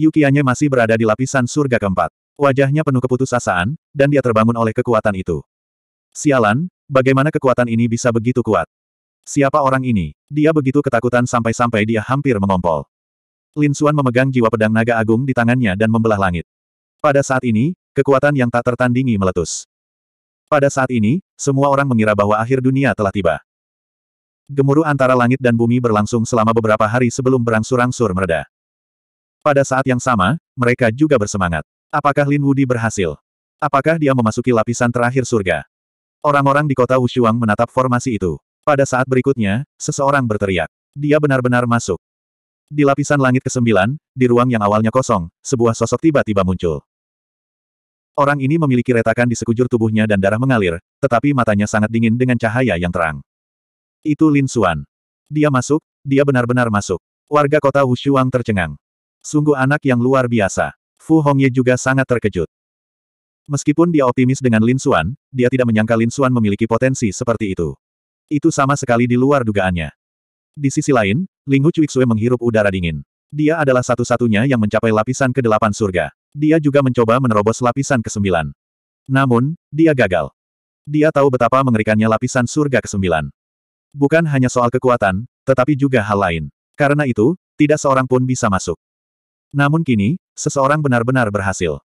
Yukianya masih berada di lapisan surga keempat. Wajahnya penuh keputusasaan, dan dia terbangun oleh kekuatan itu. Sialan, bagaimana kekuatan ini bisa begitu kuat? Siapa orang ini? Dia begitu ketakutan sampai-sampai dia hampir mengompol. Lin Xuan memegang jiwa pedang naga agung di tangannya dan membelah langit. Pada saat ini, kekuatan yang tak tertandingi meletus. Pada saat ini, semua orang mengira bahwa akhir dunia telah tiba. Gemuruh antara langit dan bumi berlangsung selama beberapa hari sebelum berangsur-angsur mereda. Pada saat yang sama, mereka juga bersemangat. Apakah Lin Wudi berhasil? Apakah dia memasuki lapisan terakhir surga? Orang-orang di kota Wushuang menatap formasi itu. Pada saat berikutnya, seseorang berteriak. Dia benar-benar masuk. Di lapisan langit ke-9, di ruang yang awalnya kosong, sebuah sosok tiba-tiba muncul. Orang ini memiliki retakan di sekujur tubuhnya dan darah mengalir, tetapi matanya sangat dingin dengan cahaya yang terang. Itu Lin Xuan. Dia masuk, dia benar-benar masuk. Warga kota Wushuang tercengang. Sungguh anak yang luar biasa. Fu Hongye juga sangat terkejut. Meskipun dia optimis dengan Lin Xuan, dia tidak menyangka Lin Xuan memiliki potensi seperti itu. Itu sama sekali di luar dugaannya. Di sisi lain, Ling Hu Cuixue menghirup udara dingin. Dia adalah satu-satunya yang mencapai lapisan ke-8 surga. Dia juga mencoba menerobos lapisan ke-9. Namun, dia gagal. Dia tahu betapa mengerikannya lapisan surga ke-9. Bukan hanya soal kekuatan, tetapi juga hal lain. Karena itu, tidak seorang pun bisa masuk. Namun kini, seseorang benar-benar berhasil.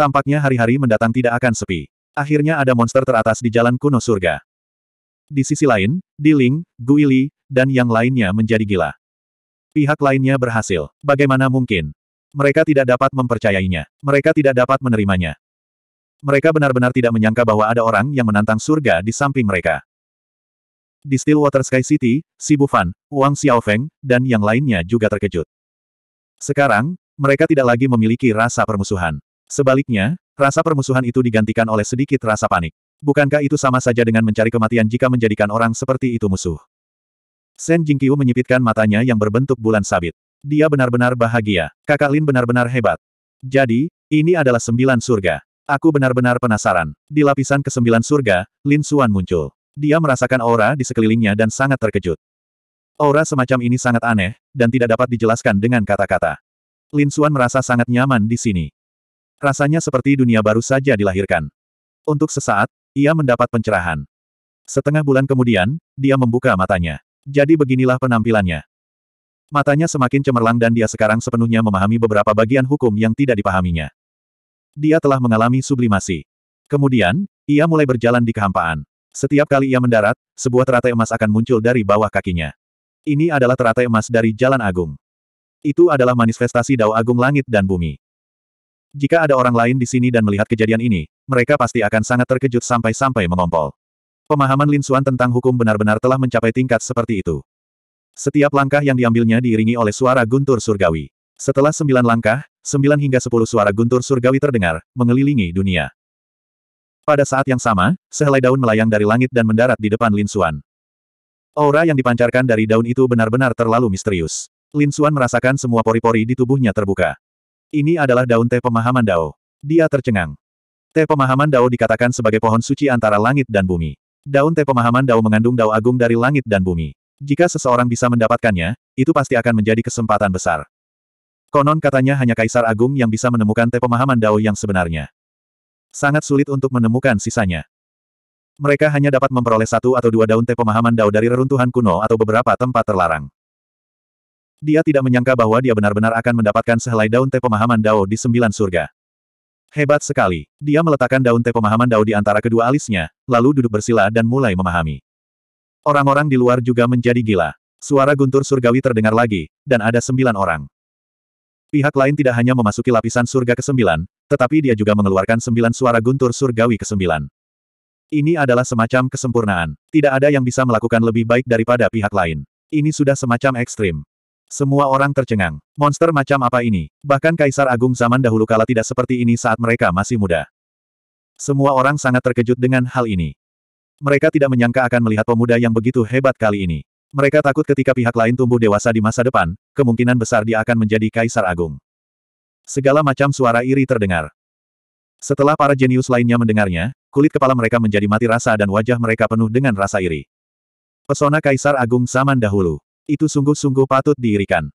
Tampaknya hari-hari mendatang tidak akan sepi. Akhirnya ada monster teratas di jalan kuno surga. Di sisi lain, Diling, Guili, dan yang lainnya menjadi gila. Pihak lainnya berhasil. Bagaimana mungkin? Mereka tidak dapat mempercayainya. Mereka tidak dapat menerimanya. Mereka benar-benar tidak menyangka bahwa ada orang yang menantang surga di samping mereka. Di Stillwater Sky City, Sibu Fan, Wang Xiaofeng, dan yang lainnya juga terkejut. Sekarang, mereka tidak lagi memiliki rasa permusuhan. Sebaliknya, rasa permusuhan itu digantikan oleh sedikit rasa panik. Bukankah itu sama saja dengan mencari kematian jika menjadikan orang seperti itu musuh? Shen Jingqiu menyipitkan matanya yang berbentuk bulan sabit. Dia benar-benar bahagia. Kakak Lin benar-benar hebat. Jadi, ini adalah sembilan surga. Aku benar-benar penasaran. Di lapisan ke sembilan surga, Lin Xuan muncul. Dia merasakan aura di sekelilingnya dan sangat terkejut. Aura semacam ini sangat aneh, dan tidak dapat dijelaskan dengan kata-kata. Lin Suan merasa sangat nyaman di sini. Rasanya seperti dunia baru saja dilahirkan. Untuk sesaat, ia mendapat pencerahan. Setengah bulan kemudian, dia membuka matanya. Jadi beginilah penampilannya. Matanya semakin cemerlang dan dia sekarang sepenuhnya memahami beberapa bagian hukum yang tidak dipahaminya. Dia telah mengalami sublimasi. Kemudian, ia mulai berjalan di kehampaan. Setiap kali ia mendarat, sebuah teratai emas akan muncul dari bawah kakinya. Ini adalah teratai emas dari Jalan Agung. Itu adalah manifestasi Dao Agung Langit dan Bumi. Jika ada orang lain di sini dan melihat kejadian ini, mereka pasti akan sangat terkejut sampai-sampai mengompol. Pemahaman Lin Xuan tentang hukum benar-benar telah mencapai tingkat seperti itu. Setiap langkah yang diambilnya diiringi oleh suara guntur surgawi. Setelah sembilan langkah, sembilan hingga sepuluh suara guntur surgawi terdengar, mengelilingi dunia. Pada saat yang sama, sehelai daun melayang dari langit dan mendarat di depan Lin Xuan. Aura yang dipancarkan dari daun itu benar-benar terlalu misterius. Lin Suan merasakan semua pori-pori di tubuhnya terbuka. Ini adalah daun teh pemahaman Dao. Dia tercengang. Teh pemahaman Dao dikatakan sebagai pohon suci antara langit dan bumi. Daun teh pemahaman Dao mengandung Dao agung dari langit dan bumi. Jika seseorang bisa mendapatkannya, itu pasti akan menjadi kesempatan besar. Konon katanya hanya Kaisar Agung yang bisa menemukan teh pemahaman Dao yang sebenarnya. Sangat sulit untuk menemukan sisanya. Mereka hanya dapat memperoleh satu atau dua daun teh pemahaman Dao dari reruntuhan kuno atau beberapa tempat terlarang. Dia tidak menyangka bahwa dia benar-benar akan mendapatkan sehelai daun teh pemahaman Dao di sembilan surga. Hebat sekali. Dia meletakkan daun teh pemahaman Dao di antara kedua alisnya, lalu duduk bersila dan mulai memahami. Orang-orang di luar juga menjadi gila. Suara guntur surgawi terdengar lagi, dan ada sembilan orang. Pihak lain tidak hanya memasuki lapisan surga ke-9, tetapi dia juga mengeluarkan sembilan suara guntur surgawi ke-9. Ini adalah semacam kesempurnaan. Tidak ada yang bisa melakukan lebih baik daripada pihak lain. Ini sudah semacam ekstrim. Semua orang tercengang. Monster macam apa ini? Bahkan Kaisar Agung zaman dahulu kala tidak seperti ini saat mereka masih muda. Semua orang sangat terkejut dengan hal ini. Mereka tidak menyangka akan melihat pemuda yang begitu hebat kali ini. Mereka takut ketika pihak lain tumbuh dewasa di masa depan, kemungkinan besar dia akan menjadi Kaisar Agung. Segala macam suara iri terdengar. Setelah para jenius lainnya mendengarnya, kulit kepala mereka menjadi mati rasa dan wajah mereka penuh dengan rasa iri. Pesona Kaisar Agung zaman dahulu. Itu sungguh-sungguh patut diirikan.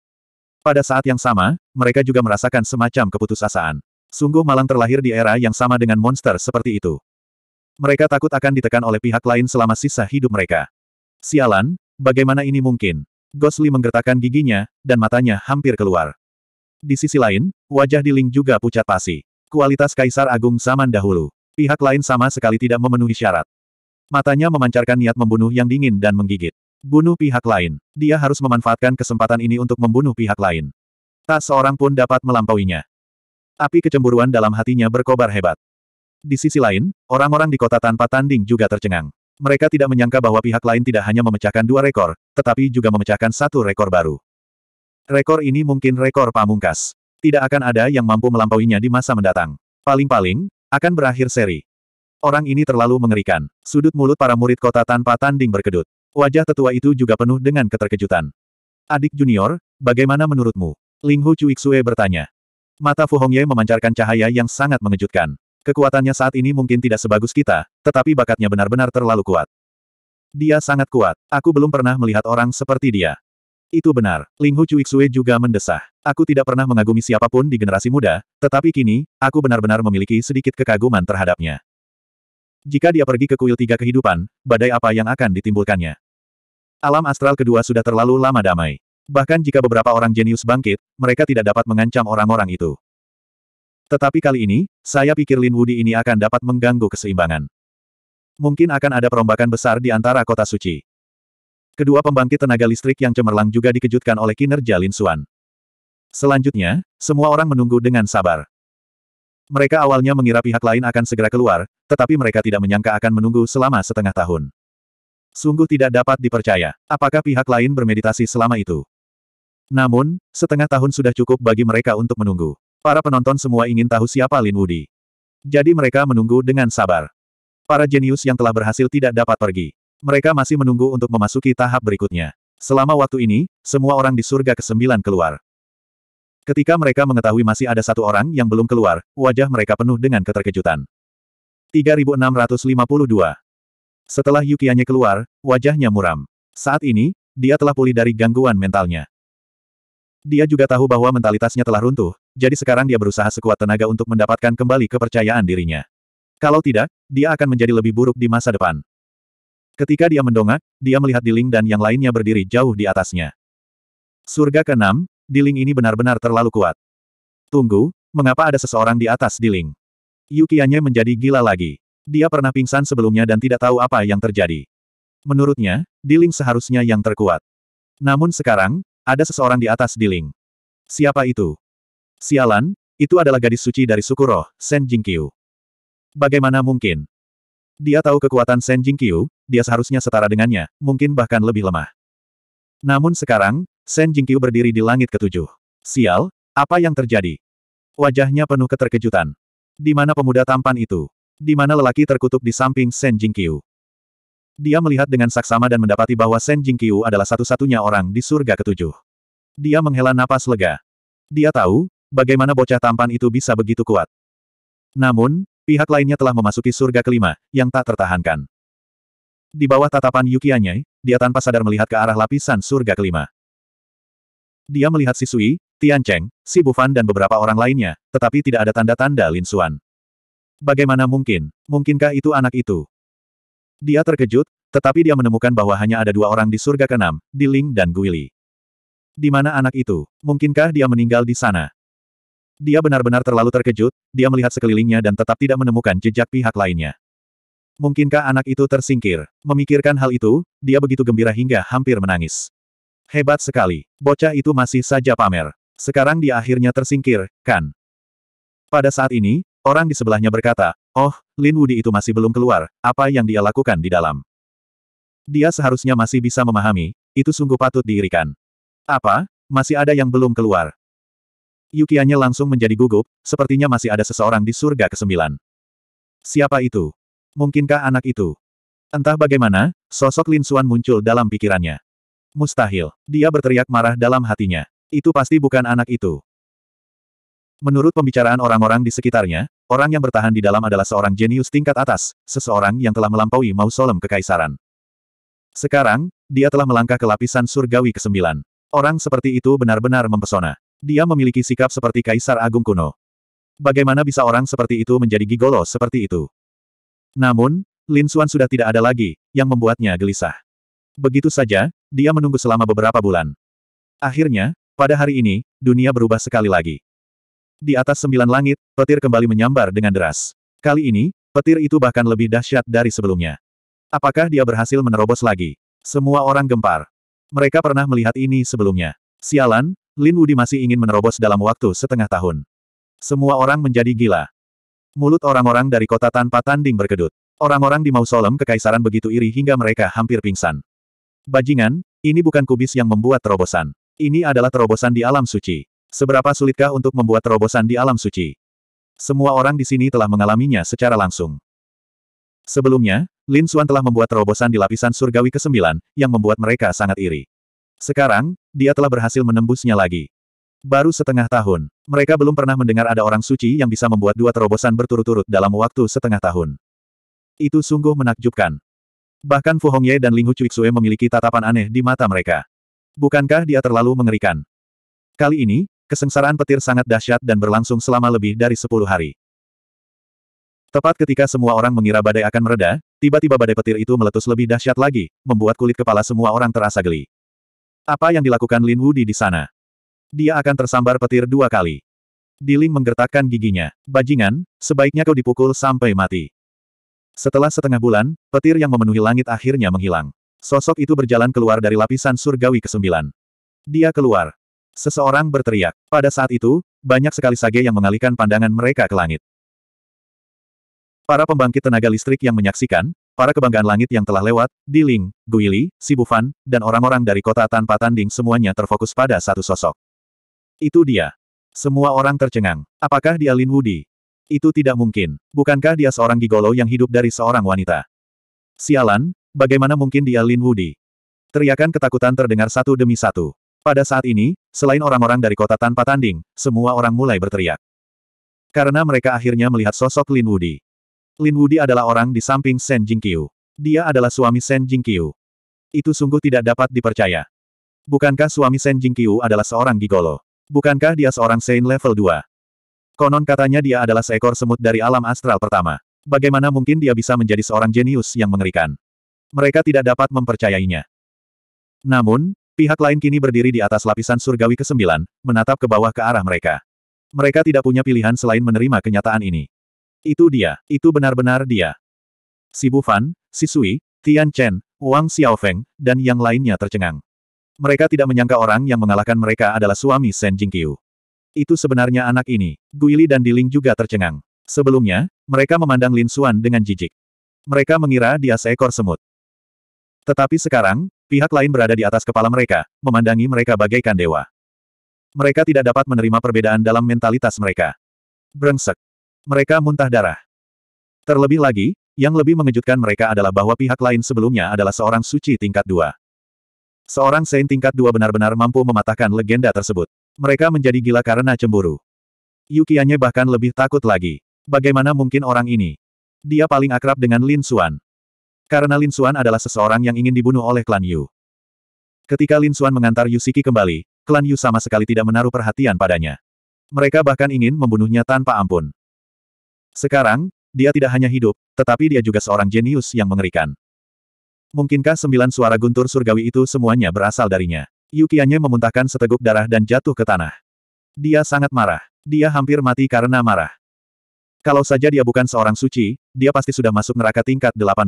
Pada saat yang sama, mereka juga merasakan semacam keputusasaan. Sungguh malang terlahir di era yang sama dengan monster seperti itu. Mereka takut akan ditekan oleh pihak lain selama sisa hidup mereka. Sialan, bagaimana ini mungkin? Gosli menggertakkan giginya, dan matanya hampir keluar. Di sisi lain, wajah di Ling juga pucat pasi. Kualitas Kaisar Agung zaman dahulu. Pihak lain sama sekali tidak memenuhi syarat. Matanya memancarkan niat membunuh yang dingin dan menggigit. Bunuh pihak lain. Dia harus memanfaatkan kesempatan ini untuk membunuh pihak lain. Tak seorang pun dapat melampauinya. Api kecemburuan dalam hatinya berkobar hebat. Di sisi lain, orang-orang di kota tanpa tanding juga tercengang. Mereka tidak menyangka bahwa pihak lain tidak hanya memecahkan dua rekor, tetapi juga memecahkan satu rekor baru. Rekor ini mungkin rekor pamungkas. Tidak akan ada yang mampu melampauinya di masa mendatang. Paling-paling, akan berakhir seri. Orang ini terlalu mengerikan. Sudut mulut para murid kota tanpa tanding berkedut. Wajah tetua itu juga penuh dengan keterkejutan. Adik junior, bagaimana menurutmu? Ling Hu Cuiksue bertanya. Mata Fu Hongye memancarkan cahaya yang sangat mengejutkan. Kekuatannya saat ini mungkin tidak sebagus kita, tetapi bakatnya benar-benar terlalu kuat. Dia sangat kuat. Aku belum pernah melihat orang seperti dia. Itu benar. Ling Hu Cuiksue juga mendesah. Aku tidak pernah mengagumi siapapun di generasi muda, tetapi kini, aku benar-benar memiliki sedikit kekaguman terhadapnya. Jika dia pergi ke kuil tiga kehidupan, badai apa yang akan ditimbulkannya? Alam astral kedua sudah terlalu lama damai. Bahkan jika beberapa orang jenius bangkit, mereka tidak dapat mengancam orang-orang itu. Tetapi kali ini, saya pikir Lin Wudi ini akan dapat mengganggu keseimbangan. Mungkin akan ada perombakan besar di antara kota suci. Kedua pembangkit tenaga listrik yang cemerlang juga dikejutkan oleh kinerja Lin Xuan. Selanjutnya, semua orang menunggu dengan sabar. Mereka awalnya mengira pihak lain akan segera keluar, tetapi mereka tidak menyangka akan menunggu selama setengah tahun. Sungguh tidak dapat dipercaya. Apakah pihak lain bermeditasi selama itu? Namun, setengah tahun sudah cukup bagi mereka untuk menunggu. Para penonton semua ingin tahu siapa Lin Wudi. Jadi mereka menunggu dengan sabar. Para jenius yang telah berhasil tidak dapat pergi. Mereka masih menunggu untuk memasuki tahap berikutnya. Selama waktu ini, semua orang di surga ke-9 keluar. Ketika mereka mengetahui masih ada satu orang yang belum keluar, wajah mereka penuh dengan keterkejutan. 3652 Setelah Yukianya keluar, wajahnya muram. Saat ini, dia telah pulih dari gangguan mentalnya. Dia juga tahu bahwa mentalitasnya telah runtuh, jadi sekarang dia berusaha sekuat tenaga untuk mendapatkan kembali kepercayaan dirinya. Kalau tidak, dia akan menjadi lebih buruk di masa depan. Ketika dia mendongak, dia melihat Diling dan yang lainnya berdiri jauh di atasnya. Surga keenam. Diling ini benar-benar terlalu kuat. Tunggu, mengapa ada seseorang di atas Diling? Yukianya menjadi gila lagi. Dia pernah pingsan sebelumnya dan tidak tahu apa yang terjadi. Menurutnya, Diling seharusnya yang terkuat. Namun sekarang, ada seseorang di atas Diling. Siapa itu? Sialan, itu adalah gadis suci dari suku roh, Sen Jingqiu. Bagaimana mungkin? Dia tahu kekuatan Sen Jingqiu, dia seharusnya setara dengannya, mungkin bahkan lebih lemah. Namun sekarang, Sen Jingqiu berdiri di langit ketujuh. Sial, apa yang terjadi? Wajahnya penuh keterkejutan. Di mana pemuda tampan itu? Di mana lelaki terkutuk di samping Sen Jingqiu? Dia melihat dengan saksama dan mendapati bahwa Sen Jingqiu adalah satu-satunya orang di surga ketujuh. Dia menghela napas lega. Dia tahu, bagaimana bocah tampan itu bisa begitu kuat. Namun, pihak lainnya telah memasuki surga kelima, yang tak tertahankan. Di bawah tatapan Yukianye, dia tanpa sadar melihat ke arah lapisan surga kelima. Dia melihat si Sui, Tian Cheng, si Bufan dan beberapa orang lainnya, tetapi tidak ada tanda-tanda Lin Xuan. Bagaimana mungkin? Mungkinkah itu anak itu? Dia terkejut, tetapi dia menemukan bahwa hanya ada dua orang di surga keenam, Ling dan Guili. Di mana anak itu? Mungkinkah dia meninggal di sana? Dia benar-benar terlalu terkejut, dia melihat sekelilingnya dan tetap tidak menemukan jejak pihak lainnya. Mungkinkah anak itu tersingkir? Memikirkan hal itu, dia begitu gembira hingga hampir menangis. Hebat sekali. Bocah itu masih saja pamer. Sekarang dia akhirnya tersingkir, kan? Pada saat ini, orang di sebelahnya berkata, Oh, Lin Wudi itu masih belum keluar, apa yang dia lakukan di dalam? Dia seharusnya masih bisa memahami, itu sungguh patut diirikan. Apa? Masih ada yang belum keluar. Yukianya langsung menjadi gugup, sepertinya masih ada seseorang di surga kesembilan. Siapa itu? Mungkinkah anak itu? Entah bagaimana, sosok Lin Xuan muncul dalam pikirannya. Mustahil. Dia berteriak marah dalam hatinya. Itu pasti bukan anak itu. Menurut pembicaraan orang-orang di sekitarnya, orang yang bertahan di dalam adalah seorang jenius tingkat atas, seseorang yang telah melampaui mausolem kekaisaran. Sekarang, dia telah melangkah ke lapisan surgawi ke-9. Orang seperti itu benar-benar mempesona. Dia memiliki sikap seperti kaisar agung kuno. Bagaimana bisa orang seperti itu menjadi gigolo seperti itu? Namun, Lin Xuan sudah tidak ada lagi, yang membuatnya gelisah. Begitu saja, dia menunggu selama beberapa bulan. Akhirnya, pada hari ini, dunia berubah sekali lagi. Di atas sembilan langit, petir kembali menyambar dengan deras. Kali ini, petir itu bahkan lebih dahsyat dari sebelumnya. Apakah dia berhasil menerobos lagi? Semua orang gempar. Mereka pernah melihat ini sebelumnya. Sialan, Lin Wudi masih ingin menerobos dalam waktu setengah tahun. Semua orang menjadi gila. Mulut orang-orang dari kota tanpa tanding berkedut. Orang-orang di mausoleum kekaisaran begitu iri hingga mereka hampir pingsan. Bajingan, ini bukan kubis yang membuat terobosan. Ini adalah terobosan di alam suci. Seberapa sulitkah untuk membuat terobosan di alam suci? Semua orang di sini telah mengalaminya secara langsung. Sebelumnya, Lin Xuan telah membuat terobosan di lapisan surgawi ke-9, yang membuat mereka sangat iri. Sekarang, dia telah berhasil menembusnya lagi. Baru setengah tahun, mereka belum pernah mendengar ada orang suci yang bisa membuat dua terobosan berturut-turut dalam waktu setengah tahun. Itu sungguh menakjubkan. Bahkan Fu Hongye dan Ling Hu Cuixue memiliki tatapan aneh di mata mereka. Bukankah dia terlalu mengerikan? Kali ini, kesengsaraan petir sangat dahsyat dan berlangsung selama lebih dari sepuluh hari. Tepat ketika semua orang mengira badai akan mereda, tiba-tiba badai petir itu meletus lebih dahsyat lagi, membuat kulit kepala semua orang terasa geli. Apa yang dilakukan Lin Wudi di sana? Dia akan tersambar petir dua kali. Diling menggertakkan giginya. Bajingan, sebaiknya kau dipukul sampai mati. Setelah setengah bulan, petir yang memenuhi langit akhirnya menghilang. Sosok itu berjalan keluar dari lapisan surgawi ke-9. Dia keluar. Seseorang berteriak. Pada saat itu, banyak sekali sage yang mengalihkan pandangan mereka ke langit. Para pembangkit tenaga listrik yang menyaksikan, para kebanggaan langit yang telah lewat, Diling, Guili, Sibufan, dan orang-orang dari kota tanpa tanding semuanya terfokus pada satu sosok. Itu dia. Semua orang tercengang. Apakah dia Lin Wudi? Itu tidak mungkin. Bukankah dia seorang gigolo yang hidup dari seorang wanita? Sialan, bagaimana mungkin dia Lin Wudi? Teriakan ketakutan terdengar satu demi satu. Pada saat ini, selain orang-orang dari kota tanpa tanding, semua orang mulai berteriak. Karena mereka akhirnya melihat sosok Lin Wudi. Lin Wudi adalah orang di samping Shen Jingqiu. Dia adalah suami Shen Jingqiu. Itu sungguh tidak dapat dipercaya. Bukankah suami Shen Jingqiu adalah seorang gigolo? Bukankah dia seorang Saint level 2? Konon katanya dia adalah seekor semut dari alam astral pertama. Bagaimana mungkin dia bisa menjadi seorang jenius yang mengerikan? Mereka tidak dapat mempercayainya. Namun, pihak lain kini berdiri di atas lapisan surgawi ke-9, menatap ke bawah ke arah mereka. Mereka tidak punya pilihan selain menerima kenyataan ini. Itu dia, itu benar-benar dia. Si Bufan, si Sui, Tian Chen, Wang Xiaofeng, dan yang lainnya tercengang. Mereka tidak menyangka orang yang mengalahkan mereka adalah suami Shen Jingqiu itu sebenarnya anak ini. Guili dan Diling juga tercengang. Sebelumnya, mereka memandang Lin Xuan dengan jijik. Mereka mengira dia seekor semut. Tetapi sekarang, pihak lain berada di atas kepala mereka, memandangi mereka bagaikan dewa. Mereka tidak dapat menerima perbedaan dalam mentalitas mereka. Brengsek. Mereka muntah darah. Terlebih lagi, yang lebih mengejutkan mereka adalah bahwa pihak lain sebelumnya adalah seorang suci tingkat dua. Seorang Saint tingkat dua benar-benar mampu mematahkan legenda tersebut. Mereka menjadi gila karena cemburu. Yukianye bahkan lebih takut lagi. Bagaimana mungkin orang ini? Dia paling akrab dengan Lin Xuan. Karena Lin Xuan adalah seseorang yang ingin dibunuh oleh klan Yu. Ketika Lin Xuan mengantar Yusiki kembali, klan Yu sama sekali tidak menaruh perhatian padanya. Mereka bahkan ingin membunuhnya tanpa ampun. Sekarang, dia tidak hanya hidup, tetapi dia juga seorang jenius yang mengerikan. Mungkinkah sembilan suara guntur surgawi itu semuanya berasal darinya? Yukianya memuntahkan seteguk darah dan jatuh ke tanah. Dia sangat marah. Dia hampir mati karena marah. Kalau saja dia bukan seorang suci, dia pasti sudah masuk neraka tingkat 18.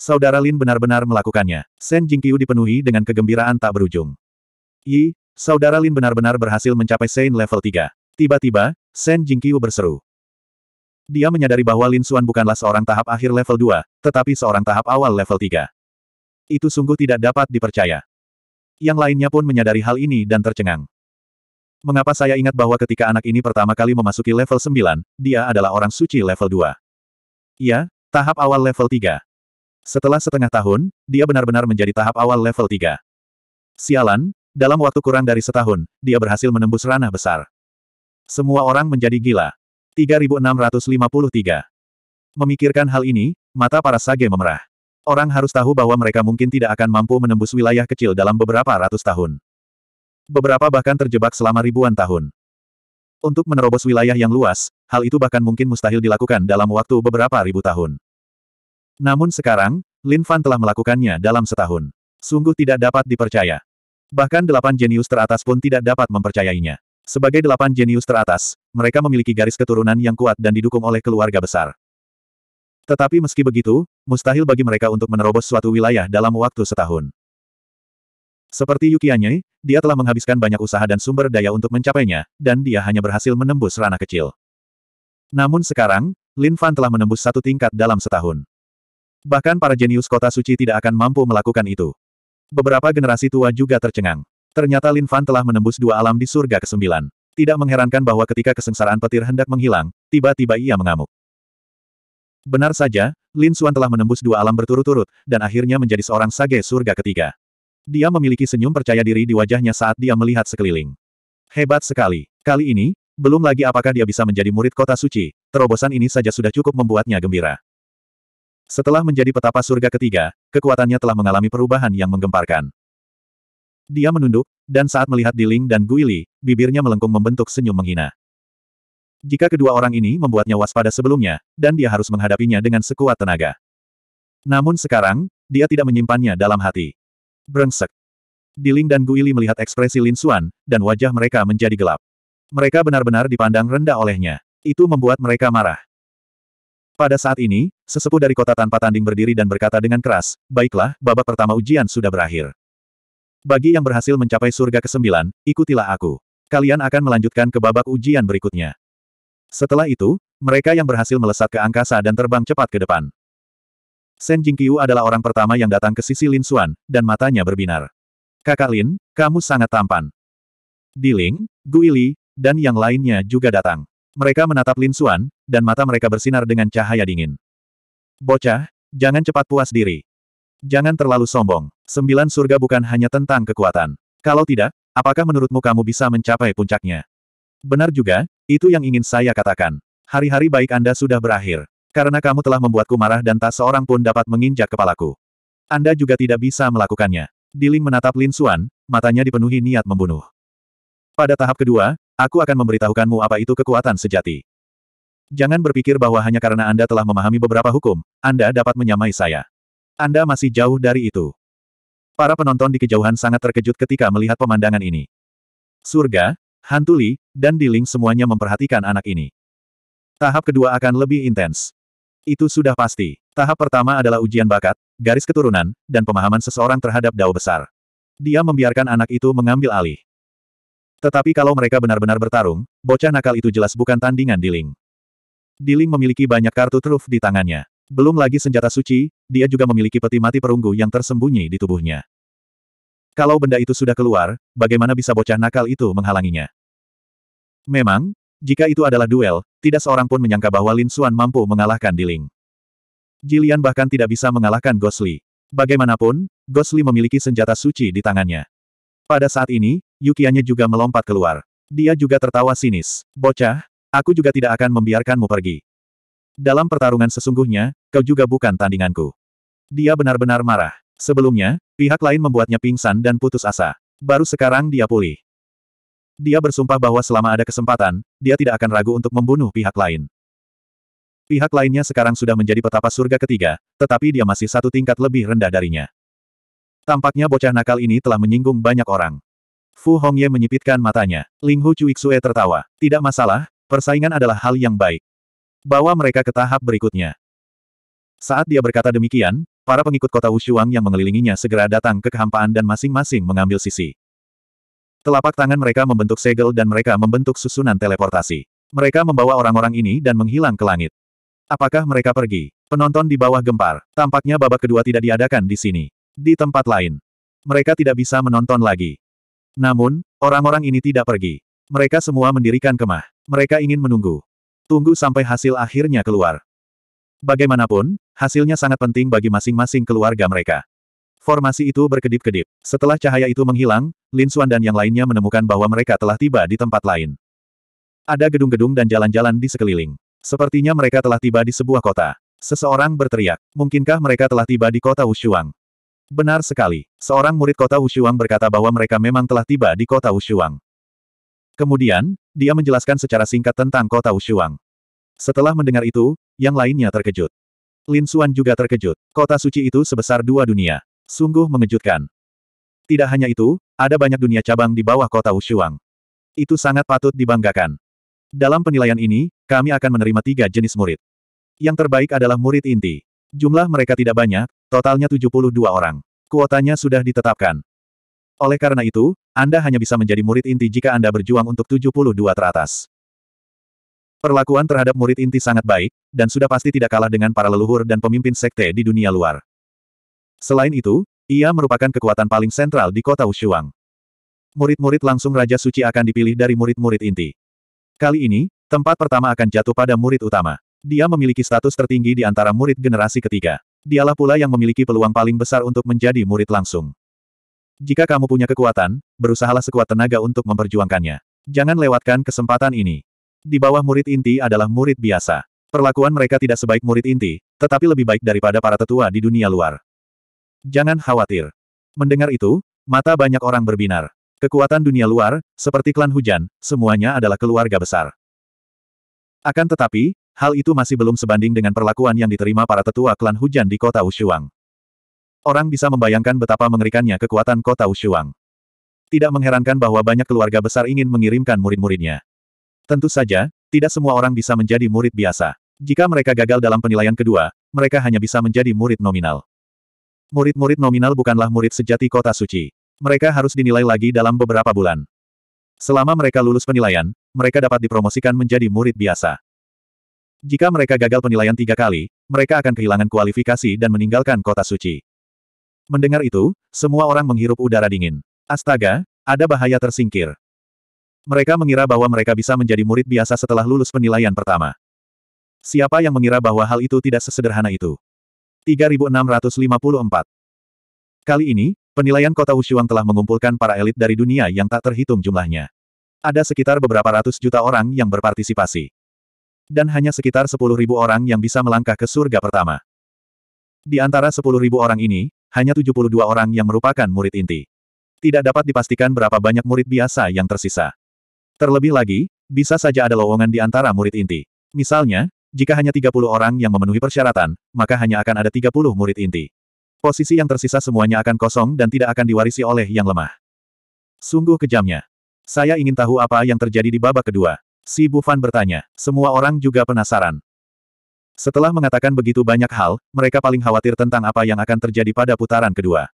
Saudara Lin benar-benar melakukannya. Sen Jingqiu dipenuhi dengan kegembiraan tak berujung. Yi, saudara Lin benar-benar berhasil mencapai sen level 3. Tiba-tiba, Sen Jingqiu berseru. Dia menyadari bahwa Lin Xuan bukanlah seorang tahap akhir level 2, tetapi seorang tahap awal level 3. Itu sungguh tidak dapat dipercaya. Yang lainnya pun menyadari hal ini dan tercengang. Mengapa saya ingat bahwa ketika anak ini pertama kali memasuki level 9, dia adalah orang suci level 2. Iya, tahap awal level 3. Setelah setengah tahun, dia benar-benar menjadi tahap awal level 3. Sialan, dalam waktu kurang dari setahun, dia berhasil menembus ranah besar. Semua orang menjadi gila. 3653. Memikirkan hal ini, mata para sage memerah. Orang harus tahu bahwa mereka mungkin tidak akan mampu menembus wilayah kecil dalam beberapa ratus tahun. Beberapa bahkan terjebak selama ribuan tahun. Untuk menerobos wilayah yang luas, hal itu bahkan mungkin mustahil dilakukan dalam waktu beberapa ribu tahun. Namun sekarang, Lin Fan telah melakukannya dalam setahun. Sungguh tidak dapat dipercaya. Bahkan delapan jenius teratas pun tidak dapat mempercayainya. Sebagai delapan jenius teratas, mereka memiliki garis keturunan yang kuat dan didukung oleh keluarga besar. Tetapi meski begitu, mustahil bagi mereka untuk menerobos suatu wilayah dalam waktu setahun. Seperti Yukianye, dia telah menghabiskan banyak usaha dan sumber daya untuk mencapainya, dan dia hanya berhasil menembus ranah kecil. Namun sekarang, Lin Fan telah menembus satu tingkat dalam setahun. Bahkan para jenius kota suci tidak akan mampu melakukan itu. Beberapa generasi tua juga tercengang. Ternyata Lin Fan telah menembus dua alam di surga ke-9. Tidak mengherankan bahwa ketika kesengsaraan petir hendak menghilang, tiba-tiba ia mengamuk. Benar saja, Lin Xuan telah menembus dua alam berturut-turut, dan akhirnya menjadi seorang sage surga ketiga. Dia memiliki senyum percaya diri di wajahnya saat dia melihat sekeliling. Hebat sekali. Kali ini, belum lagi apakah dia bisa menjadi murid kota suci, terobosan ini saja sudah cukup membuatnya gembira. Setelah menjadi petapa surga ketiga, kekuatannya telah mengalami perubahan yang menggemparkan. Dia menunduk, dan saat melihat Diling dan Guili, bibirnya melengkung membentuk senyum menghina. Jika kedua orang ini membuatnya waspada sebelumnya, dan dia harus menghadapinya dengan sekuat tenaga. Namun sekarang, dia tidak menyimpannya dalam hati. Brengsek. Diling dan Guili melihat ekspresi Lin Xuan, dan wajah mereka menjadi gelap. Mereka benar-benar dipandang rendah olehnya. Itu membuat mereka marah. Pada saat ini, sesepuh dari kota tanpa tanding berdiri dan berkata dengan keras, Baiklah, babak pertama ujian sudah berakhir. Bagi yang berhasil mencapai surga ke-9, ikutilah aku. Kalian akan melanjutkan ke babak ujian berikutnya. Setelah itu, mereka yang berhasil melesat ke angkasa dan terbang cepat ke depan. Shen Jingqiu adalah orang pertama yang datang ke sisi Lin Xuan, dan matanya berbinar. Kakak Lin, kamu sangat tampan. Di Diling, Guili, dan yang lainnya juga datang. Mereka menatap Lin Xuan, dan mata mereka bersinar dengan cahaya dingin. Bocah, jangan cepat puas diri. Jangan terlalu sombong. Sembilan surga bukan hanya tentang kekuatan. Kalau tidak, apakah menurutmu kamu bisa mencapai puncaknya? Benar juga, itu yang ingin saya katakan. Hari-hari baik Anda sudah berakhir. Karena kamu telah membuatku marah dan tak seorang pun dapat menginjak kepalaku. Anda juga tidak bisa melakukannya. Diling menatap Lin Xuan, matanya dipenuhi niat membunuh. Pada tahap kedua, aku akan memberitahukanmu apa itu kekuatan sejati. Jangan berpikir bahwa hanya karena Anda telah memahami beberapa hukum, Anda dapat menyamai saya. Anda masih jauh dari itu. Para penonton di kejauhan sangat terkejut ketika melihat pemandangan ini. Surga, Hantu Li dan Diling semuanya memperhatikan anak ini. Tahap kedua akan lebih intens. Itu sudah pasti. Tahap pertama adalah ujian bakat, garis keturunan, dan pemahaman seseorang terhadap dao besar. Dia membiarkan anak itu mengambil alih. Tetapi kalau mereka benar-benar bertarung, bocah nakal itu jelas bukan tandingan Diling. Diling memiliki banyak kartu truf di tangannya. Belum lagi senjata suci, dia juga memiliki peti mati perunggu yang tersembunyi di tubuhnya. Kalau benda itu sudah keluar, bagaimana bisa bocah nakal itu menghalanginya? Memang, jika itu adalah duel, tidak seorang pun menyangka bahwa Lin Xuan mampu mengalahkan Diling. Jilian bahkan tidak bisa mengalahkan Gosli. Bagaimanapun, Gosli memiliki senjata suci di tangannya. Pada saat ini, Yukianya juga melompat keluar. Dia juga tertawa sinis. Bocah, aku juga tidak akan membiarkanmu pergi. Dalam pertarungan sesungguhnya, kau juga bukan tandinganku. Dia benar-benar marah. Sebelumnya, pihak lain membuatnya pingsan dan putus asa. Baru sekarang dia pulih. Dia bersumpah bahwa selama ada kesempatan, dia tidak akan ragu untuk membunuh pihak lain. Pihak lainnya sekarang sudah menjadi petapa surga ketiga, tetapi dia masih satu tingkat lebih rendah darinya. Tampaknya bocah nakal ini telah menyinggung banyak orang. Fu Hongye menyipitkan matanya. Ling Hu Cuixue tertawa. Tidak masalah, persaingan adalah hal yang baik. Bawa mereka ke tahap berikutnya. Saat dia berkata demikian, Para pengikut kota Wushuang yang mengelilinginya segera datang ke kehampaan dan masing-masing mengambil sisi. Telapak tangan mereka membentuk segel dan mereka membentuk susunan teleportasi. Mereka membawa orang-orang ini dan menghilang ke langit. Apakah mereka pergi? Penonton di bawah gempar. Tampaknya babak kedua tidak diadakan di sini. Di tempat lain. Mereka tidak bisa menonton lagi. Namun, orang-orang ini tidak pergi. Mereka semua mendirikan kemah. Mereka ingin menunggu. Tunggu sampai hasil akhirnya keluar. Bagaimanapun, hasilnya sangat penting bagi masing-masing keluarga mereka. Formasi itu berkedip-kedip. Setelah cahaya itu menghilang, Lin Suan dan yang lainnya menemukan bahwa mereka telah tiba di tempat lain. Ada gedung-gedung dan jalan-jalan di sekeliling. Sepertinya mereka telah tiba di sebuah kota. Seseorang berteriak, mungkinkah mereka telah tiba di kota Wushuang? Benar sekali. Seorang murid kota Wushuang berkata bahwa mereka memang telah tiba di kota Wushuang. Kemudian, dia menjelaskan secara singkat tentang kota Wushuang. Setelah mendengar itu, yang lainnya terkejut. Lin Xuan juga terkejut. Kota suci itu sebesar dua dunia. Sungguh mengejutkan. Tidak hanya itu, ada banyak dunia cabang di bawah kota Wushuang. Itu sangat patut dibanggakan. Dalam penilaian ini, kami akan menerima tiga jenis murid. Yang terbaik adalah murid inti. Jumlah mereka tidak banyak, totalnya 72 orang. Kuotanya sudah ditetapkan. Oleh karena itu, Anda hanya bisa menjadi murid inti jika Anda berjuang untuk 72 teratas. Perlakuan terhadap murid inti sangat baik, dan sudah pasti tidak kalah dengan para leluhur dan pemimpin sekte di dunia luar. Selain itu, ia merupakan kekuatan paling sentral di kota Ushuang. Murid-murid langsung Raja Suci akan dipilih dari murid-murid inti. Kali ini, tempat pertama akan jatuh pada murid utama. Dia memiliki status tertinggi di antara murid generasi ketiga. Dialah pula yang memiliki peluang paling besar untuk menjadi murid langsung. Jika kamu punya kekuatan, berusahalah sekuat tenaga untuk memperjuangkannya. Jangan lewatkan kesempatan ini. Di bawah murid inti adalah murid biasa. Perlakuan mereka tidak sebaik murid inti, tetapi lebih baik daripada para tetua di dunia luar. Jangan khawatir. Mendengar itu, mata banyak orang berbinar. Kekuatan dunia luar, seperti klan hujan, semuanya adalah keluarga besar. Akan tetapi, hal itu masih belum sebanding dengan perlakuan yang diterima para tetua klan hujan di kota Ushuang. Orang bisa membayangkan betapa mengerikannya kekuatan kota Ushuang. Tidak mengherankan bahwa banyak keluarga besar ingin mengirimkan murid-muridnya. Tentu saja, tidak semua orang bisa menjadi murid biasa. Jika mereka gagal dalam penilaian kedua, mereka hanya bisa menjadi murid nominal. Murid-murid nominal bukanlah murid sejati kota suci. Mereka harus dinilai lagi dalam beberapa bulan. Selama mereka lulus penilaian, mereka dapat dipromosikan menjadi murid biasa. Jika mereka gagal penilaian tiga kali, mereka akan kehilangan kualifikasi dan meninggalkan kota suci. Mendengar itu, semua orang menghirup udara dingin. Astaga, ada bahaya tersingkir. Mereka mengira bahwa mereka bisa menjadi murid biasa setelah lulus penilaian pertama. Siapa yang mengira bahwa hal itu tidak sesederhana itu? 3654 Kali ini, penilaian kota Wushuang telah mengumpulkan para elit dari dunia yang tak terhitung jumlahnya. Ada sekitar beberapa ratus juta orang yang berpartisipasi. Dan hanya sekitar 10.000 orang yang bisa melangkah ke surga pertama. Di antara 10.000 orang ini, hanya 72 orang yang merupakan murid inti. Tidak dapat dipastikan berapa banyak murid biasa yang tersisa. Terlebih lagi, bisa saja ada lowongan di antara murid inti. Misalnya, jika hanya 30 orang yang memenuhi persyaratan, maka hanya akan ada 30 murid inti. Posisi yang tersisa semuanya akan kosong dan tidak akan diwarisi oleh yang lemah. Sungguh kejamnya. Saya ingin tahu apa yang terjadi di babak kedua. Si Bufan bertanya. Semua orang juga penasaran. Setelah mengatakan begitu banyak hal, mereka paling khawatir tentang apa yang akan terjadi pada putaran kedua.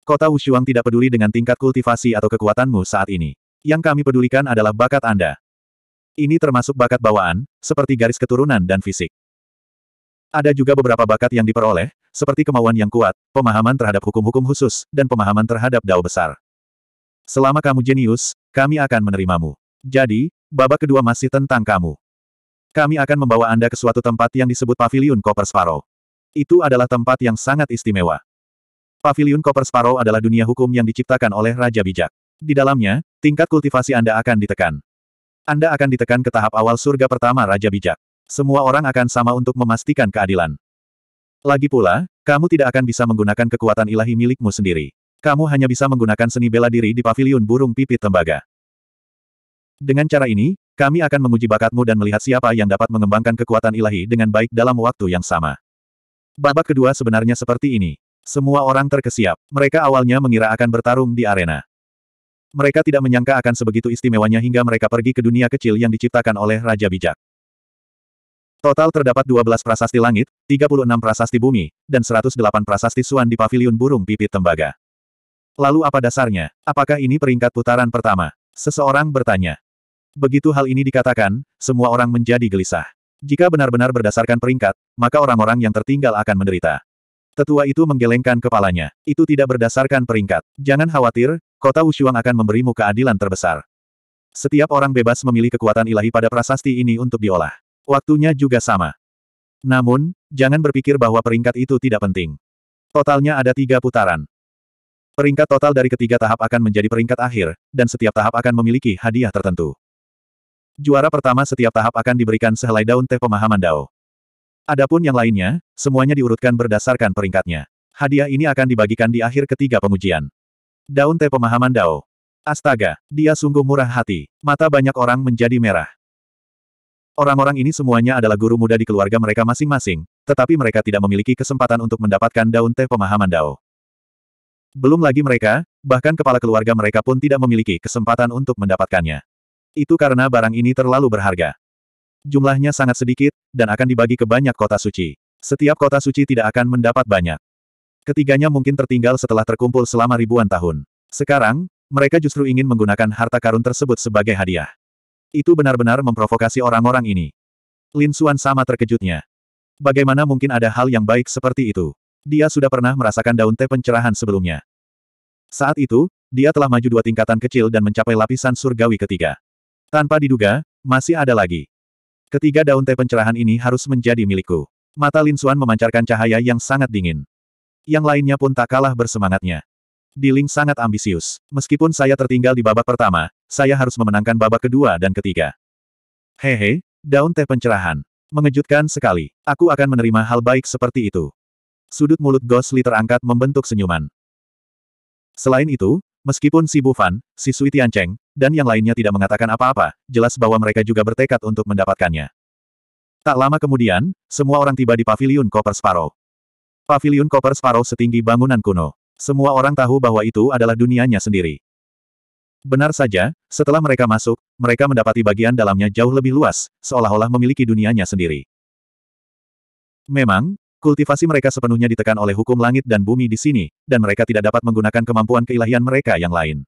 Kota Wushuang tidak peduli dengan tingkat kultivasi atau kekuatanmu saat ini. Yang kami pedulikan adalah bakat Anda. Ini termasuk bakat bawaan, seperti garis keturunan dan fisik. Ada juga beberapa bakat yang diperoleh, seperti kemauan yang kuat, pemahaman terhadap hukum-hukum khusus, dan pemahaman terhadap dao besar. Selama kamu jenius, kami akan menerimamu. Jadi, babak kedua masih tentang kamu. Kami akan membawa Anda ke suatu tempat yang disebut Pavilion Copper Sparrow. Itu adalah tempat yang sangat istimewa. Pavilion Copper Sparrow adalah dunia hukum yang diciptakan oleh Raja Bijak. Di dalamnya, tingkat kultivasi Anda akan ditekan. Anda akan ditekan ke tahap awal surga pertama Raja Bijak. Semua orang akan sama untuk memastikan keadilan. Lagi pula, kamu tidak akan bisa menggunakan kekuatan ilahi milikmu sendiri. Kamu hanya bisa menggunakan seni bela diri di paviliun burung pipit tembaga. Dengan cara ini, kami akan menguji bakatmu dan melihat siapa yang dapat mengembangkan kekuatan ilahi dengan baik dalam waktu yang sama. Babak kedua sebenarnya seperti ini. Semua orang terkesiap. Mereka awalnya mengira akan bertarung di arena. Mereka tidak menyangka akan sebegitu istimewanya hingga mereka pergi ke dunia kecil yang diciptakan oleh Raja Bijak. Total terdapat 12 prasasti langit, 36 prasasti bumi, dan 108 prasasti suan di paviliun burung pipit tembaga. Lalu apa dasarnya? Apakah ini peringkat putaran pertama? Seseorang bertanya. Begitu hal ini dikatakan, semua orang menjadi gelisah. Jika benar-benar berdasarkan peringkat, maka orang-orang yang tertinggal akan menderita. Tetua itu menggelengkan kepalanya. Itu tidak berdasarkan peringkat. Jangan khawatir, kota Wushuang akan memberimu keadilan terbesar. Setiap orang bebas memilih kekuatan ilahi pada prasasti ini untuk diolah. Waktunya juga sama. Namun, jangan berpikir bahwa peringkat itu tidak penting. Totalnya ada tiga putaran. Peringkat total dari ketiga tahap akan menjadi peringkat akhir, dan setiap tahap akan memiliki hadiah tertentu. Juara pertama setiap tahap akan diberikan sehelai daun teh pemahaman Dao. Adapun yang lainnya, semuanya diurutkan berdasarkan peringkatnya. Hadiah ini akan dibagikan di akhir ketiga pengujian. Daun teh pemahaman Dao. Astaga, dia sungguh murah hati. Mata banyak orang menjadi merah. Orang-orang ini semuanya adalah guru muda di keluarga mereka masing-masing, tetapi mereka tidak memiliki kesempatan untuk mendapatkan daun teh pemahaman Dao. Belum lagi mereka, bahkan kepala keluarga mereka pun tidak memiliki kesempatan untuk mendapatkannya. Itu karena barang ini terlalu berharga. Jumlahnya sangat sedikit, dan akan dibagi ke banyak kota suci. Setiap kota suci tidak akan mendapat banyak. Ketiganya mungkin tertinggal setelah terkumpul selama ribuan tahun. Sekarang, mereka justru ingin menggunakan harta karun tersebut sebagai hadiah. Itu benar-benar memprovokasi orang-orang ini. Lin Xuan sama terkejutnya. Bagaimana mungkin ada hal yang baik seperti itu? Dia sudah pernah merasakan daun teh pencerahan sebelumnya. Saat itu, dia telah maju dua tingkatan kecil dan mencapai lapisan surgawi ketiga. Tanpa diduga, masih ada lagi. Ketiga daun teh pencerahan ini harus menjadi milikku. Mata Lin Xuan memancarkan cahaya yang sangat dingin yang lainnya pun tak kalah bersemangatnya. Diling sangat ambisius. Meskipun saya tertinggal di babak pertama, saya harus memenangkan babak kedua dan ketiga. Hehe, daun teh pencerahan. Mengejutkan sekali. Aku akan menerima hal baik seperti itu. Sudut mulut Gosli terangkat membentuk senyuman. Selain itu, meskipun si Bufan, si Sui Tiancheng, dan yang lainnya tidak mengatakan apa-apa, jelas bahwa mereka juga bertekad untuk mendapatkannya. Tak lama kemudian, semua orang tiba di paviliun Copper Sparrow. Pavilion Copper Sparrow setinggi bangunan kuno. Semua orang tahu bahwa itu adalah dunianya sendiri. Benar saja, setelah mereka masuk, mereka mendapati bagian dalamnya jauh lebih luas, seolah-olah memiliki dunianya sendiri. Memang, kultivasi mereka sepenuhnya ditekan oleh hukum langit dan bumi di sini, dan mereka tidak dapat menggunakan kemampuan keilahian mereka yang lain.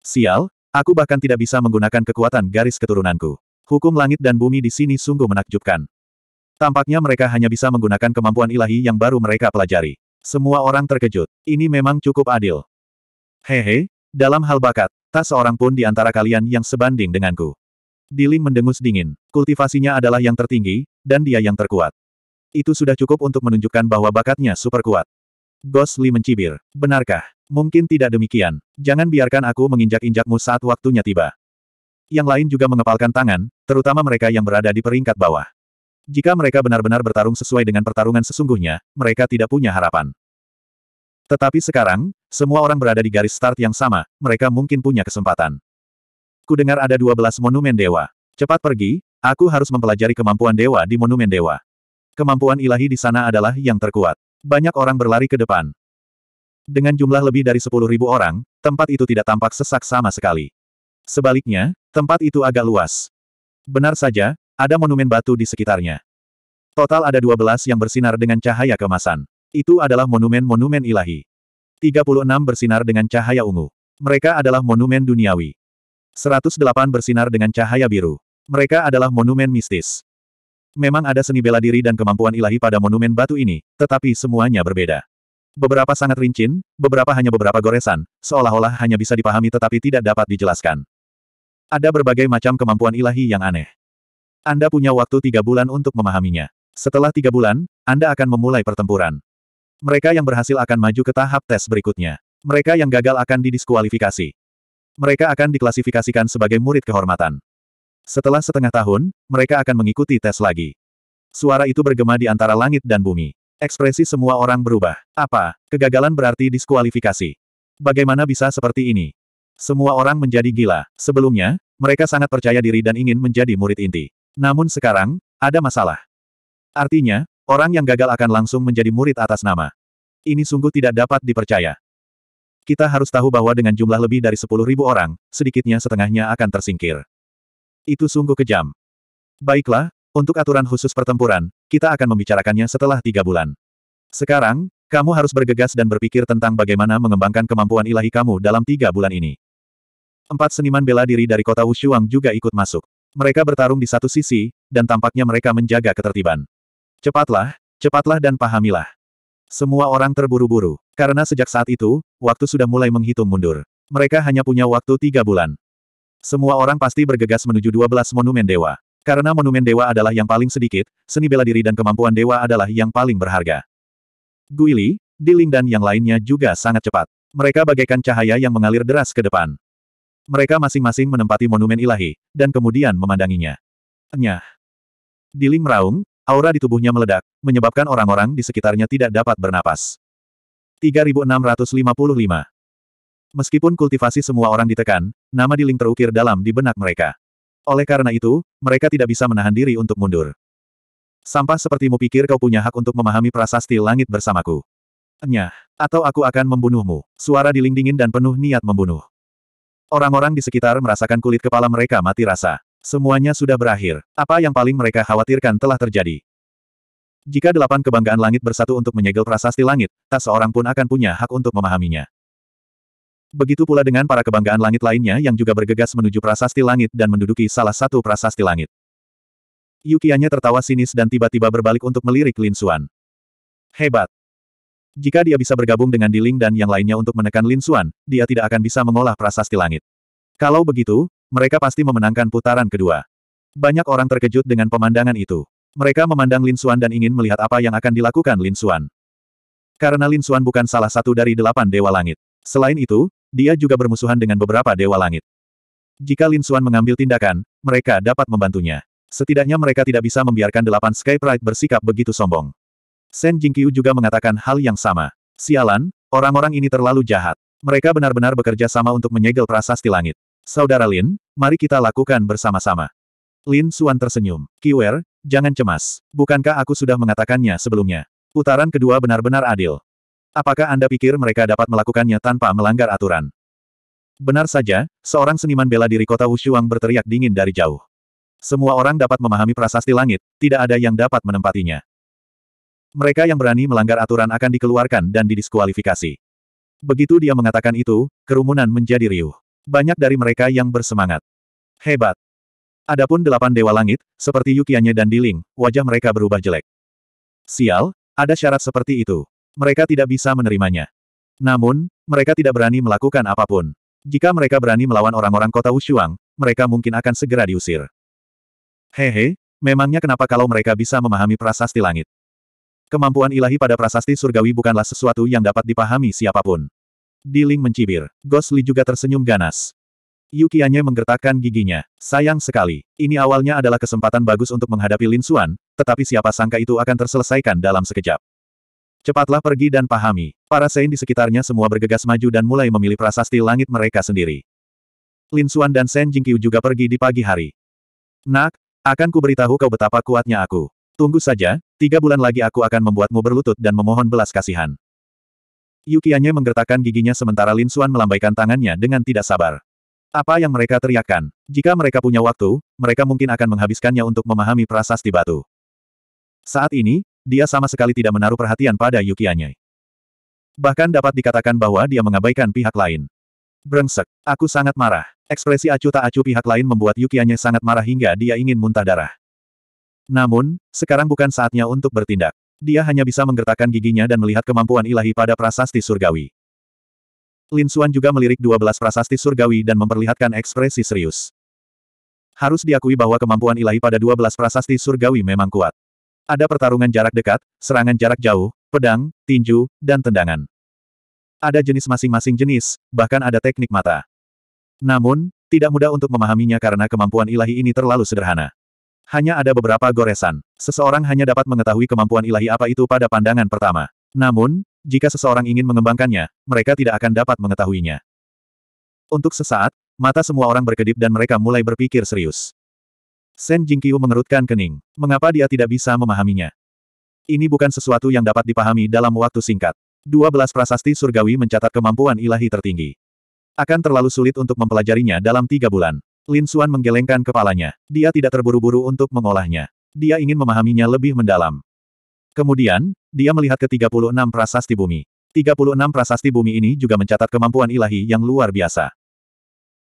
Sial, aku bahkan tidak bisa menggunakan kekuatan garis keturunanku. Hukum langit dan bumi di sini sungguh menakjubkan. Tampaknya mereka hanya bisa menggunakan kemampuan ilahi yang baru mereka pelajari. Semua orang terkejut. Ini memang cukup adil. Hehe, dalam hal bakat, tak seorang pun di antara kalian yang sebanding denganku. Diling mendengus dingin. Kultivasinya adalah yang tertinggi, dan dia yang terkuat. Itu sudah cukup untuk menunjukkan bahwa bakatnya super kuat. Ghost Li mencibir. Benarkah? Mungkin tidak demikian. Jangan biarkan aku menginjak-injakmu saat waktunya tiba. Yang lain juga mengepalkan tangan, terutama mereka yang berada di peringkat bawah. Jika mereka benar-benar bertarung sesuai dengan pertarungan sesungguhnya, mereka tidak punya harapan. Tetapi sekarang, semua orang berada di garis start yang sama, mereka mungkin punya kesempatan. Kudengar ada 12 monumen dewa. Cepat pergi, aku harus mempelajari kemampuan dewa di monumen dewa. Kemampuan ilahi di sana adalah yang terkuat. Banyak orang berlari ke depan. Dengan jumlah lebih dari 10.000 orang, tempat itu tidak tampak sesak sama sekali. Sebaliknya, tempat itu agak luas. Benar saja, ada monumen batu di sekitarnya. Total ada dua belas yang bersinar dengan cahaya kemasan. Itu adalah monumen-monumen ilahi. 36 bersinar dengan cahaya ungu. Mereka adalah monumen duniawi. 108 bersinar dengan cahaya biru. Mereka adalah monumen mistis. Memang ada seni bela diri dan kemampuan ilahi pada monumen batu ini, tetapi semuanya berbeda. Beberapa sangat rincin, beberapa hanya beberapa goresan, seolah-olah hanya bisa dipahami tetapi tidak dapat dijelaskan. Ada berbagai macam kemampuan ilahi yang aneh. Anda punya waktu tiga bulan untuk memahaminya. Setelah tiga bulan, Anda akan memulai pertempuran. Mereka yang berhasil akan maju ke tahap tes berikutnya. Mereka yang gagal akan didiskualifikasi. Mereka akan diklasifikasikan sebagai murid kehormatan. Setelah setengah tahun, mereka akan mengikuti tes lagi. Suara itu bergema di antara langit dan bumi. Ekspresi semua orang berubah. Apa? Kegagalan berarti diskualifikasi. Bagaimana bisa seperti ini? Semua orang menjadi gila. Sebelumnya, mereka sangat percaya diri dan ingin menjadi murid inti. Namun sekarang, ada masalah. Artinya, orang yang gagal akan langsung menjadi murid atas nama. Ini sungguh tidak dapat dipercaya. Kita harus tahu bahwa dengan jumlah lebih dari 10.000 orang, sedikitnya setengahnya akan tersingkir. Itu sungguh kejam. Baiklah, untuk aturan khusus pertempuran, kita akan membicarakannya setelah tiga bulan. Sekarang, kamu harus bergegas dan berpikir tentang bagaimana mengembangkan kemampuan ilahi kamu dalam tiga bulan ini. Empat seniman bela diri dari kota Wushuang juga ikut masuk. Mereka bertarung di satu sisi, dan tampaknya mereka menjaga ketertiban. Cepatlah, cepatlah dan pahamilah. Semua orang terburu-buru, karena sejak saat itu, waktu sudah mulai menghitung mundur. Mereka hanya punya waktu tiga bulan. Semua orang pasti bergegas menuju 12 monumen dewa. Karena monumen dewa adalah yang paling sedikit, seni bela diri dan kemampuan dewa adalah yang paling berharga. Guili, Diling dan yang lainnya juga sangat cepat. Mereka bagaikan cahaya yang mengalir deras ke depan. Mereka masing-masing menempati monumen ilahi, dan kemudian memandanginya. Nyah. Diling meraung, aura di tubuhnya meledak, menyebabkan orang-orang di sekitarnya tidak dapat bernapas. 3655 Meskipun kultivasi semua orang ditekan, nama Diling terukir dalam di benak mereka. Oleh karena itu, mereka tidak bisa menahan diri untuk mundur. Sampah sepertimu pikir kau punya hak untuk memahami prasasti langit bersamaku. Nyah, atau aku akan membunuhmu. Suara Diling dingin dan penuh niat membunuh. Orang-orang di sekitar merasakan kulit kepala mereka mati rasa. Semuanya sudah berakhir. Apa yang paling mereka khawatirkan telah terjadi. Jika delapan kebanggaan langit bersatu untuk menyegel prasasti langit, tak seorang pun akan punya hak untuk memahaminya. Begitu pula dengan para kebanggaan langit lainnya yang juga bergegas menuju prasasti langit dan menduduki salah satu prasasti langit. Yukianya tertawa sinis dan tiba-tiba berbalik untuk melirik Lin Xuan. Hebat! Jika dia bisa bergabung dengan Di Ling dan yang lainnya untuk menekan Lin Xuan, dia tidak akan bisa mengolah prasasti langit. Kalau begitu, mereka pasti memenangkan putaran kedua. Banyak orang terkejut dengan pemandangan itu. Mereka memandang Lin Xuan dan ingin melihat apa yang akan dilakukan Lin Xuan. Karena Lin Xuan bukan salah satu dari delapan dewa langit. Selain itu, dia juga bermusuhan dengan beberapa dewa langit. Jika Lin Xuan mengambil tindakan, mereka dapat membantunya. Setidaknya mereka tidak bisa membiarkan delapan Sky Pride bersikap begitu sombong. Shen Jingqiu juga mengatakan hal yang sama. Sialan, orang-orang ini terlalu jahat. Mereka benar-benar bekerja sama untuk menyegel prasasti langit. Saudara Lin, mari kita lakukan bersama-sama. Lin Suan tersenyum. Kiwer, jangan cemas. Bukankah aku sudah mengatakannya sebelumnya? Putaran kedua benar-benar adil. Apakah Anda pikir mereka dapat melakukannya tanpa melanggar aturan? Benar saja, seorang seniman bela diri kota Wushuang berteriak dingin dari jauh. Semua orang dapat memahami prasasti langit, tidak ada yang dapat menempatinya. Mereka yang berani melanggar aturan akan dikeluarkan dan didiskualifikasi. Begitu dia mengatakan itu, kerumunan menjadi riuh. Banyak dari mereka yang bersemangat. Hebat. Adapun delapan dewa langit, seperti Yukianya dan Diling, wajah mereka berubah jelek. Sial, ada syarat seperti itu. Mereka tidak bisa menerimanya. Namun, mereka tidak berani melakukan apapun. Jika mereka berani melawan orang-orang kota Wushuang, mereka mungkin akan segera diusir. Hehe, memangnya kenapa kalau mereka bisa memahami prasasti langit? Kemampuan ilahi pada prasasti surgawi bukanlah sesuatu yang dapat dipahami siapapun. Diling mencibir. Gosli juga tersenyum ganas. Yukianya menggertakkan giginya. Sayang sekali. Ini awalnya adalah kesempatan bagus untuk menghadapi Lin Xuan, tetapi siapa sangka itu akan terselesaikan dalam sekejap. Cepatlah pergi dan pahami. Para Sein di sekitarnya semua bergegas maju dan mulai memilih prasasti langit mereka sendiri. Lin Xuan dan Sen Jingqiu juga pergi di pagi hari. Nak, akan ku beritahu kau betapa kuatnya aku. Tunggu saja, tiga bulan lagi aku akan membuatmu berlutut dan memohon belas kasihan. Yukianye menggertakkan giginya sementara Lin Xuan melambaikan tangannya dengan tidak sabar. Apa yang mereka teriakkan? Jika mereka punya waktu, mereka mungkin akan menghabiskannya untuk memahami prasasti batu. Saat ini, dia sama sekali tidak menaruh perhatian pada Yukianye. Bahkan dapat dikatakan bahwa dia mengabaikan pihak lain. Brengsek, aku sangat marah. Ekspresi acuh tak acuh pihak lain membuat Yukianye sangat marah hingga dia ingin muntah darah. Namun, sekarang bukan saatnya untuk bertindak. Dia hanya bisa menggertakkan giginya dan melihat kemampuan ilahi pada prasasti surgawi. Lin Xuan juga melirik dua belas prasasti surgawi dan memperlihatkan ekspresi serius. Harus diakui bahwa kemampuan ilahi pada dua belas prasasti surgawi memang kuat. Ada pertarungan jarak dekat, serangan jarak jauh, pedang, tinju, dan tendangan. Ada jenis masing-masing jenis, bahkan ada teknik mata. Namun, tidak mudah untuk memahaminya karena kemampuan ilahi ini terlalu sederhana. Hanya ada beberapa goresan. Seseorang hanya dapat mengetahui kemampuan ilahi apa itu pada pandangan pertama. Namun, jika seseorang ingin mengembangkannya, mereka tidak akan dapat mengetahuinya. Untuk sesaat, mata semua orang berkedip dan mereka mulai berpikir serius. Sen Jingqiu mengerutkan kening. Mengapa dia tidak bisa memahaminya? Ini bukan sesuatu yang dapat dipahami dalam waktu singkat. 12 prasasti surgawi mencatat kemampuan ilahi tertinggi. Akan terlalu sulit untuk mempelajarinya dalam tiga bulan. Lin Xuan menggelengkan kepalanya. Dia tidak terburu-buru untuk mengolahnya. Dia ingin memahaminya lebih mendalam. Kemudian, dia melihat ke-36 prasasti bumi. 36 prasasti bumi ini juga mencatat kemampuan ilahi yang luar biasa.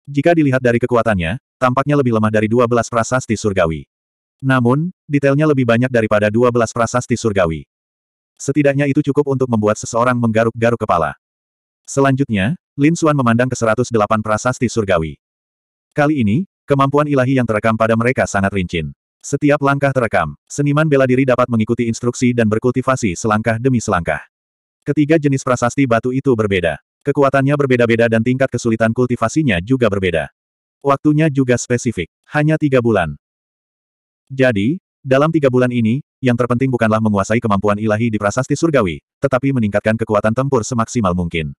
Jika dilihat dari kekuatannya, tampaknya lebih lemah dari 12 prasasti surgawi. Namun, detailnya lebih banyak daripada 12 prasasti surgawi. Setidaknya itu cukup untuk membuat seseorang menggaruk-garuk kepala. Selanjutnya, Lin Xuan memandang ke 108 prasasti surgawi. Kali ini, kemampuan ilahi yang terekam pada mereka sangat rincin. Setiap langkah terekam, seniman bela diri dapat mengikuti instruksi dan berkultivasi selangkah demi selangkah. Ketiga jenis prasasti batu itu berbeda. Kekuatannya berbeda-beda dan tingkat kesulitan kultivasinya juga berbeda. Waktunya juga spesifik, hanya tiga bulan. Jadi, dalam tiga bulan ini, yang terpenting bukanlah menguasai kemampuan ilahi di prasasti surgawi, tetapi meningkatkan kekuatan tempur semaksimal mungkin.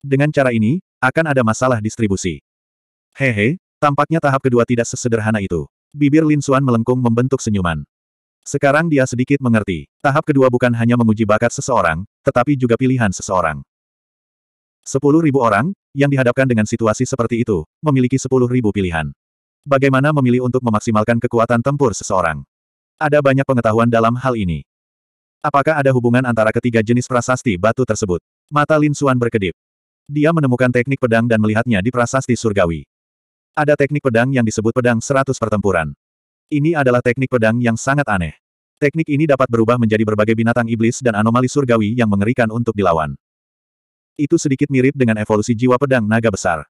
Dengan cara ini, akan ada masalah distribusi. Hehe, tampaknya tahap kedua tidak sesederhana itu. Bibir Lin Xuan melengkung membentuk senyuman. Sekarang dia sedikit mengerti, tahap kedua bukan hanya menguji bakat seseorang, tetapi juga pilihan seseorang. Sepuluh ribu orang, yang dihadapkan dengan situasi seperti itu, memiliki sepuluh ribu pilihan. Bagaimana memilih untuk memaksimalkan kekuatan tempur seseorang? Ada banyak pengetahuan dalam hal ini. Apakah ada hubungan antara ketiga jenis prasasti batu tersebut? Mata Lin Xuan berkedip. Dia menemukan teknik pedang dan melihatnya di prasasti surgawi. Ada teknik pedang yang disebut pedang seratus pertempuran. Ini adalah teknik pedang yang sangat aneh. Teknik ini dapat berubah menjadi berbagai binatang iblis dan anomali surgawi yang mengerikan untuk dilawan. Itu sedikit mirip dengan evolusi jiwa pedang naga besar.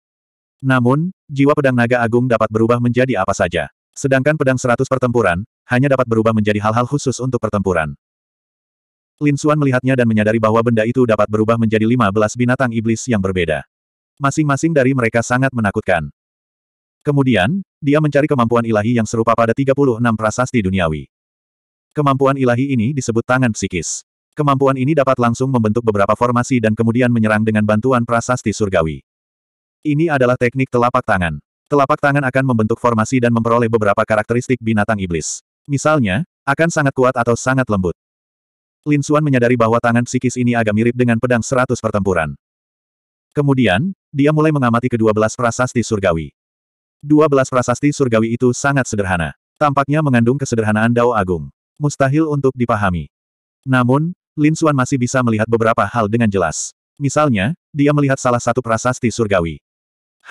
Namun, jiwa pedang naga agung dapat berubah menjadi apa saja. Sedangkan pedang seratus pertempuran, hanya dapat berubah menjadi hal-hal khusus untuk pertempuran. Lin Xuan melihatnya dan menyadari bahwa benda itu dapat berubah menjadi lima belas binatang iblis yang berbeda. Masing-masing dari mereka sangat menakutkan. Kemudian, dia mencari kemampuan ilahi yang serupa pada 36 prasasti duniawi. Kemampuan ilahi ini disebut tangan psikis. Kemampuan ini dapat langsung membentuk beberapa formasi dan kemudian menyerang dengan bantuan prasasti surgawi. Ini adalah teknik telapak tangan. Telapak tangan akan membentuk formasi dan memperoleh beberapa karakteristik binatang iblis. Misalnya, akan sangat kuat atau sangat lembut. Lin Xuan menyadari bahwa tangan psikis ini agak mirip dengan pedang seratus pertempuran. Kemudian, dia mulai mengamati kedua belas prasasti surgawi belas prasasti surgawi itu sangat sederhana. Tampaknya mengandung kesederhanaan Dao Agung. Mustahil untuk dipahami. Namun, Lin Xuan masih bisa melihat beberapa hal dengan jelas. Misalnya, dia melihat salah satu prasasti surgawi.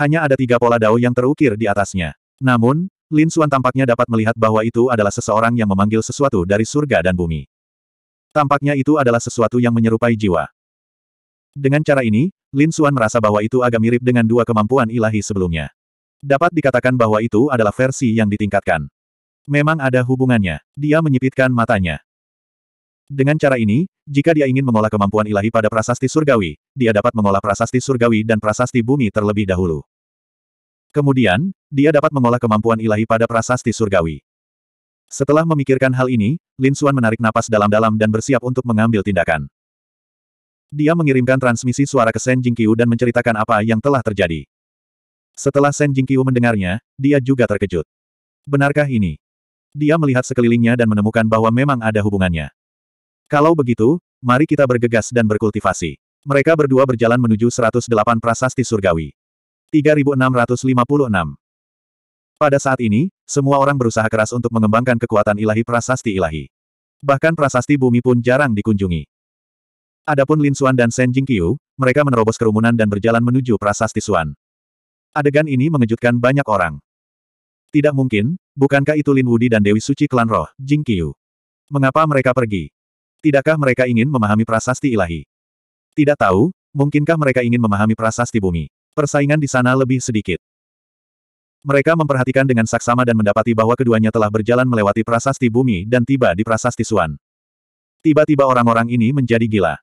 Hanya ada tiga pola dao yang terukir di atasnya. Namun, Lin Xuan tampaknya dapat melihat bahwa itu adalah seseorang yang memanggil sesuatu dari surga dan bumi. Tampaknya itu adalah sesuatu yang menyerupai jiwa. Dengan cara ini, Lin Xuan merasa bahwa itu agak mirip dengan dua kemampuan ilahi sebelumnya. Dapat dikatakan bahwa itu adalah versi yang ditingkatkan. Memang ada hubungannya. Dia menyipitkan matanya. Dengan cara ini, jika dia ingin mengolah kemampuan ilahi pada prasasti surgawi, dia dapat mengolah prasasti surgawi dan prasasti bumi terlebih dahulu. Kemudian, dia dapat mengolah kemampuan ilahi pada prasasti surgawi. Setelah memikirkan hal ini, Lin Xuan menarik napas dalam-dalam dan bersiap untuk mengambil tindakan. Dia mengirimkan transmisi suara ke Shen Jingqiu dan menceritakan apa yang telah terjadi. Setelah Shen Jingqiu mendengarnya, dia juga terkejut. Benarkah ini? Dia melihat sekelilingnya dan menemukan bahwa memang ada hubungannya. Kalau begitu, mari kita bergegas dan berkultivasi. Mereka berdua berjalan menuju 108 prasasti surgawi. 3656 Pada saat ini, semua orang berusaha keras untuk mengembangkan kekuatan ilahi prasasti ilahi. Bahkan prasasti bumi pun jarang dikunjungi. Adapun Lin Suan dan Shen Jingqiu, mereka menerobos kerumunan dan berjalan menuju prasasti Suan. Adegan ini mengejutkan banyak orang. Tidak mungkin, bukankah itu Lin Wudi dan Dewi Suci klan roh, Jing Qiu? Mengapa mereka pergi? Tidakkah mereka ingin memahami prasasti ilahi? Tidak tahu, mungkinkah mereka ingin memahami prasasti bumi? Persaingan di sana lebih sedikit. Mereka memperhatikan dengan saksama dan mendapati bahwa keduanya telah berjalan melewati prasasti bumi dan tiba di prasasti Suan. Tiba-tiba orang-orang ini menjadi gila.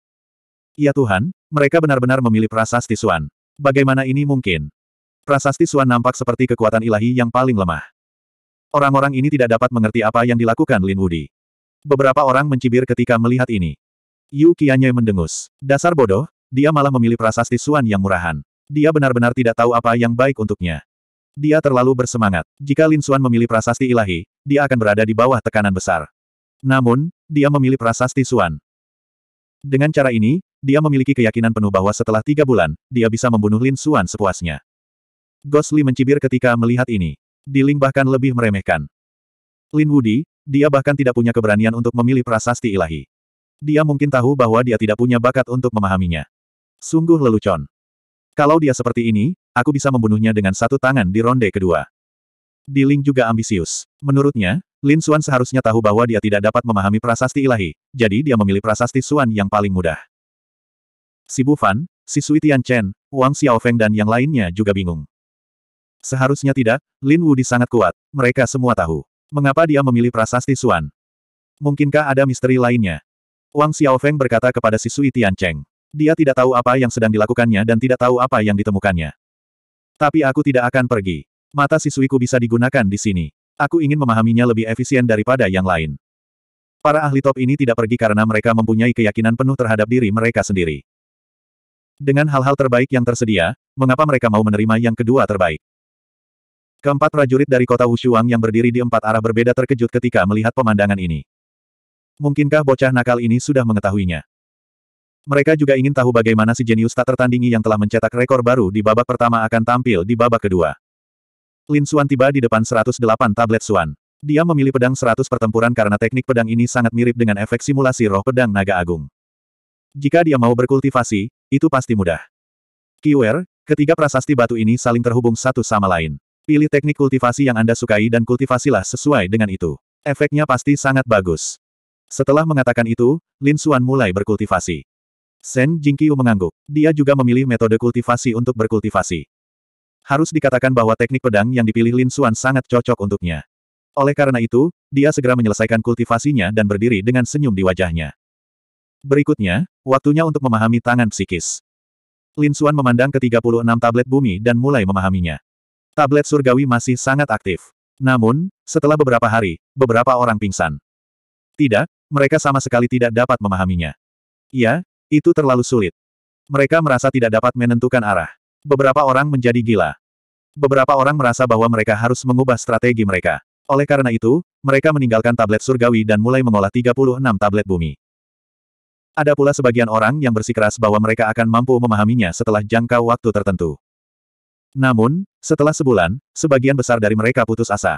Ya Tuhan, mereka benar-benar memilih prasasti Suan. Bagaimana ini mungkin? Prasasti Suan nampak seperti kekuatan ilahi yang paling lemah. Orang-orang ini tidak dapat mengerti apa yang dilakukan Lin Wudi. Beberapa orang mencibir ketika melihat ini. Yu Qianye mendengus. Dasar bodoh, dia malah memilih prasasti Suan yang murahan. Dia benar-benar tidak tahu apa yang baik untuknya. Dia terlalu bersemangat. Jika Lin Suan memilih prasasti ilahi, dia akan berada di bawah tekanan besar. Namun, dia memilih prasasti Suan. Dengan cara ini, dia memiliki keyakinan penuh bahwa setelah tiga bulan, dia bisa membunuh Lin Suan sepuasnya. Gosli mencibir ketika melihat ini. Diling bahkan lebih meremehkan. Lin Wudi, dia bahkan tidak punya keberanian untuk memilih prasasti ilahi. Dia mungkin tahu bahwa dia tidak punya bakat untuk memahaminya. Sungguh lelucon. Kalau dia seperti ini, aku bisa membunuhnya dengan satu tangan di ronde kedua. Di Ling juga ambisius. Menurutnya, Lin Xuan seharusnya tahu bahwa dia tidak dapat memahami prasasti ilahi, jadi dia memilih prasasti Xuan yang paling mudah. Si Bufan, si Sui Tian Chen, Wang Xiaofeng dan yang lainnya juga bingung. Seharusnya tidak, Lin Wudi sangat kuat, mereka semua tahu. Mengapa dia memilih prasasti Suan? Mungkinkah ada misteri lainnya? Wang Xiaofeng berkata kepada si Sui Tiancheng. Dia tidak tahu apa yang sedang dilakukannya dan tidak tahu apa yang ditemukannya. Tapi aku tidak akan pergi. Mata sisuiku bisa digunakan di sini. Aku ingin memahaminya lebih efisien daripada yang lain. Para ahli top ini tidak pergi karena mereka mempunyai keyakinan penuh terhadap diri mereka sendiri. Dengan hal-hal terbaik yang tersedia, mengapa mereka mau menerima yang kedua terbaik? Keempat prajurit dari kota Wushuang yang berdiri di empat arah berbeda terkejut ketika melihat pemandangan ini. Mungkinkah bocah nakal ini sudah mengetahuinya? Mereka juga ingin tahu bagaimana si jenius tak tertandingi yang telah mencetak rekor baru di babak pertama akan tampil di babak kedua. Lin Xuan tiba di depan 108 tablet Xuan. Dia memilih pedang 100 pertempuran karena teknik pedang ini sangat mirip dengan efek simulasi roh pedang naga agung. Jika dia mau berkultivasi, itu pasti mudah. Kiwer, ketiga prasasti batu ini saling terhubung satu sama lain. Pilih teknik kultivasi yang Anda sukai dan kultivasilah sesuai dengan itu. Efeknya pasti sangat bagus. Setelah mengatakan itu, Lin Xuan mulai berkultivasi. Shen Jingqiu mengangguk. Dia juga memilih metode kultivasi untuk berkultivasi. Harus dikatakan bahwa teknik pedang yang dipilih Lin Xuan sangat cocok untuknya. Oleh karena itu, dia segera menyelesaikan kultivasinya dan berdiri dengan senyum di wajahnya. Berikutnya, waktunya untuk memahami tangan psikis. Lin Xuan memandang ke-36 tablet bumi dan mulai memahaminya tablet surgawi masih sangat aktif. Namun, setelah beberapa hari, beberapa orang pingsan. Tidak, mereka sama sekali tidak dapat memahaminya. Ya, itu terlalu sulit. Mereka merasa tidak dapat menentukan arah. Beberapa orang menjadi gila. Beberapa orang merasa bahwa mereka harus mengubah strategi mereka. Oleh karena itu, mereka meninggalkan tablet surgawi dan mulai mengolah 36 tablet bumi. Ada pula sebagian orang yang bersikeras bahwa mereka akan mampu memahaminya setelah jangka waktu tertentu. Namun, setelah sebulan, sebagian besar dari mereka putus asa.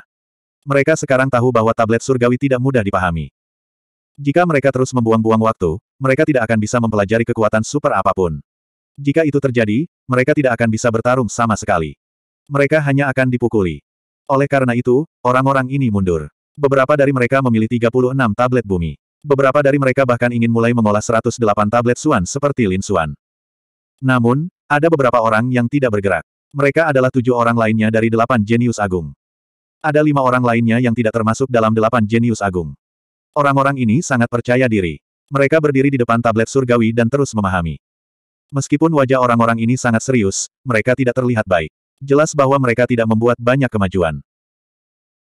Mereka sekarang tahu bahwa tablet surgawi tidak mudah dipahami. Jika mereka terus membuang-buang waktu, mereka tidak akan bisa mempelajari kekuatan super apapun. Jika itu terjadi, mereka tidak akan bisa bertarung sama sekali. Mereka hanya akan dipukuli. Oleh karena itu, orang-orang ini mundur. Beberapa dari mereka memilih 36 tablet bumi. Beberapa dari mereka bahkan ingin mulai mengolah 108 tablet suan seperti Lin Suan. Namun, ada beberapa orang yang tidak bergerak. Mereka adalah tujuh orang lainnya dari delapan jenius agung. Ada lima orang lainnya yang tidak termasuk dalam delapan jenius agung. Orang-orang ini sangat percaya diri. Mereka berdiri di depan tablet surgawi dan terus memahami. Meskipun wajah orang-orang ini sangat serius, mereka tidak terlihat baik. Jelas bahwa mereka tidak membuat banyak kemajuan.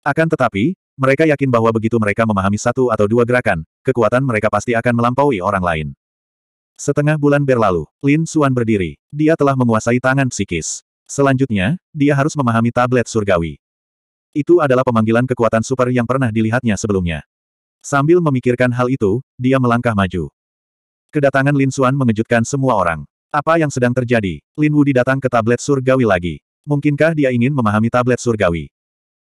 Akan tetapi, mereka yakin bahwa begitu mereka memahami satu atau dua gerakan, kekuatan mereka pasti akan melampaui orang lain. Setengah bulan berlalu, Lin Xuan berdiri. Dia telah menguasai tangan psikis. Selanjutnya, dia harus memahami tablet surgawi. Itu adalah pemanggilan kekuatan super yang pernah dilihatnya sebelumnya. Sambil memikirkan hal itu, dia melangkah maju. Kedatangan Lin Xuan mengejutkan semua orang. Apa yang sedang terjadi? Lin Wudi datang ke tablet surgawi lagi. Mungkinkah dia ingin memahami tablet surgawi?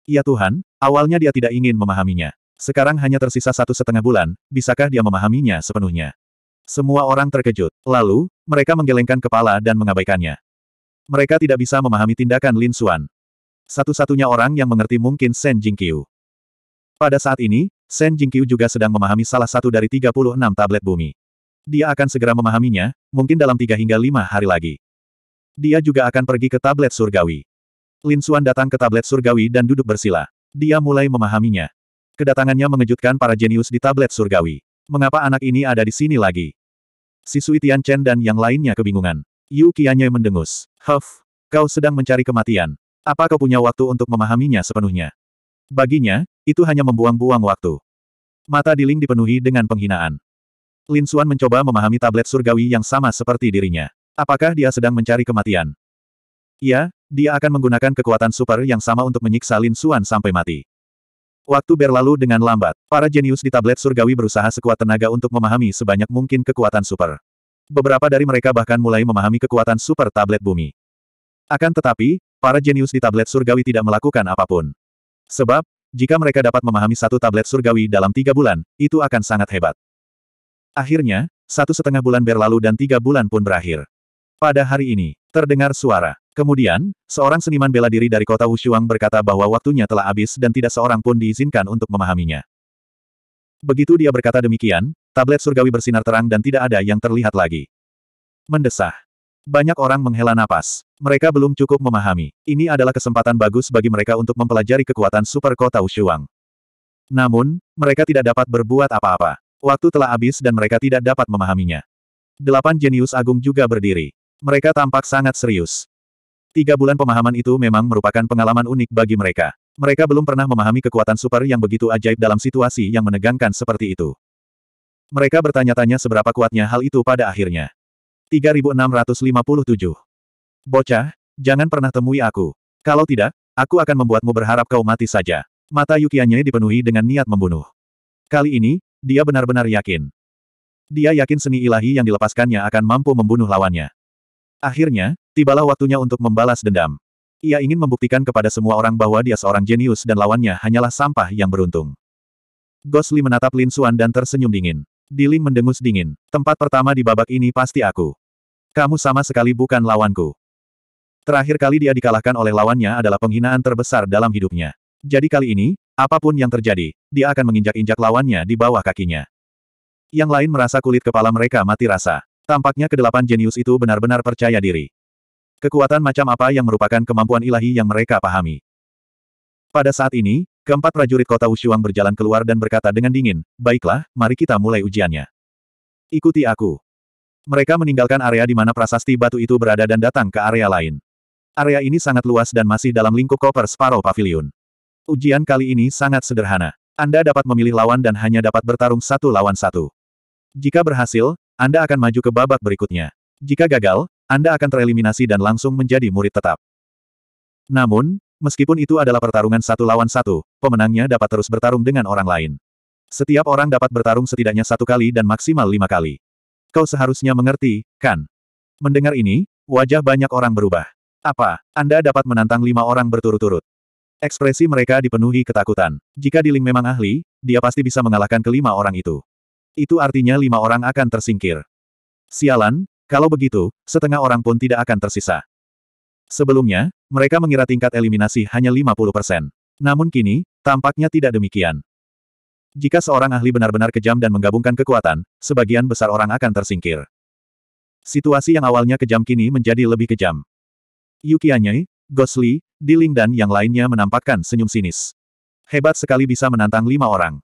Ya Tuhan, awalnya dia tidak ingin memahaminya. Sekarang hanya tersisa satu setengah bulan, bisakah dia memahaminya sepenuhnya? Semua orang terkejut. Lalu, mereka menggelengkan kepala dan mengabaikannya. Mereka tidak bisa memahami tindakan Lin Xuan. Satu-satunya orang yang mengerti mungkin Shen Jingqiu. Pada saat ini, Shen Jingqiu juga sedang memahami salah satu dari 36 tablet bumi. Dia akan segera memahaminya, mungkin dalam 3 hingga lima hari lagi. Dia juga akan pergi ke tablet surgawi. Lin Xuan datang ke tablet surgawi dan duduk bersila. Dia mulai memahaminya. Kedatangannya mengejutkan para jenius di tablet surgawi. Mengapa anak ini ada di sini lagi? Si Sui Tian Chen dan yang lainnya kebingungan. Yu Qianye mendengus. Huff, kau sedang mencari kematian. Apa kau punya waktu untuk memahaminya sepenuhnya? Baginya, itu hanya membuang-buang waktu. Mata Diling dipenuhi dengan penghinaan. Lin Xuan mencoba memahami tablet surgawi yang sama seperti dirinya. Apakah dia sedang mencari kematian? Ya, dia akan menggunakan kekuatan super yang sama untuk menyiksa Lin Xuan sampai mati. Waktu berlalu dengan lambat, para jenius di tablet surgawi berusaha sekuat tenaga untuk memahami sebanyak mungkin kekuatan super. Beberapa dari mereka bahkan mulai memahami kekuatan super tablet bumi. Akan tetapi, para jenius di tablet surgawi tidak melakukan apapun. Sebab, jika mereka dapat memahami satu tablet surgawi dalam tiga bulan, itu akan sangat hebat. Akhirnya, satu setengah bulan berlalu dan tiga bulan pun berakhir. Pada hari ini, terdengar suara. Kemudian, seorang seniman bela diri dari kota Wushuang berkata bahwa waktunya telah habis dan tidak seorang pun diizinkan untuk memahaminya. Begitu dia berkata demikian, Tablet surgawi bersinar terang dan tidak ada yang terlihat lagi. Mendesah. Banyak orang menghela napas. Mereka belum cukup memahami. Ini adalah kesempatan bagus bagi mereka untuk mempelajari kekuatan super kota Ushuang. Namun, mereka tidak dapat berbuat apa-apa. Waktu telah habis dan mereka tidak dapat memahaminya. Delapan jenius agung juga berdiri. Mereka tampak sangat serius. Tiga bulan pemahaman itu memang merupakan pengalaman unik bagi mereka. Mereka belum pernah memahami kekuatan super yang begitu ajaib dalam situasi yang menegangkan seperti itu. Mereka bertanya-tanya seberapa kuatnya hal itu pada akhirnya. 3657. Bocah, jangan pernah temui aku. Kalau tidak, aku akan membuatmu berharap kau mati saja. Mata Yukianye dipenuhi dengan niat membunuh. Kali ini, dia benar-benar yakin. Dia yakin seni ilahi yang dilepaskannya akan mampu membunuh lawannya. Akhirnya, tibalah waktunya untuk membalas dendam. Ia ingin membuktikan kepada semua orang bahwa dia seorang jenius dan lawannya hanyalah sampah yang beruntung. Gosli menatap Lin Suan dan tersenyum dingin. Dili mendengus dingin. Tempat pertama di babak ini pasti aku. Kamu sama sekali bukan lawanku. Terakhir kali dia dikalahkan oleh lawannya adalah penghinaan terbesar dalam hidupnya. Jadi kali ini, apapun yang terjadi, dia akan menginjak-injak lawannya di bawah kakinya. Yang lain merasa kulit kepala mereka mati rasa. Tampaknya kedelapan jenius itu benar-benar percaya diri. Kekuatan macam apa yang merupakan kemampuan ilahi yang mereka pahami. Pada saat ini, Keempat prajurit kota Wushuang berjalan keluar dan berkata dengan dingin, baiklah, mari kita mulai ujiannya. Ikuti aku. Mereka meninggalkan area di mana prasasti batu itu berada dan datang ke area lain. Area ini sangat luas dan masih dalam lingkup koper Sparrow Pavilion. Ujian kali ini sangat sederhana. Anda dapat memilih lawan dan hanya dapat bertarung satu lawan satu. Jika berhasil, Anda akan maju ke babak berikutnya. Jika gagal, Anda akan tereliminasi dan langsung menjadi murid tetap. Namun, Meskipun itu adalah pertarungan satu lawan satu, pemenangnya dapat terus bertarung dengan orang lain. Setiap orang dapat bertarung setidaknya satu kali dan maksimal lima kali. Kau seharusnya mengerti, kan? Mendengar ini, wajah banyak orang berubah. Apa, Anda dapat menantang lima orang berturut-turut? Ekspresi mereka dipenuhi ketakutan. Jika Diling memang ahli, dia pasti bisa mengalahkan kelima orang itu. Itu artinya lima orang akan tersingkir. Sialan, kalau begitu, setengah orang pun tidak akan tersisa. Sebelumnya, mereka mengira tingkat eliminasi hanya 50%. Namun kini, tampaknya tidak demikian. Jika seorang ahli benar-benar kejam dan menggabungkan kekuatan, sebagian besar orang akan tersingkir. Situasi yang awalnya kejam kini menjadi lebih kejam. Yukianye, Gosli, Diling dan yang lainnya menampakkan senyum sinis. Hebat sekali bisa menantang lima orang.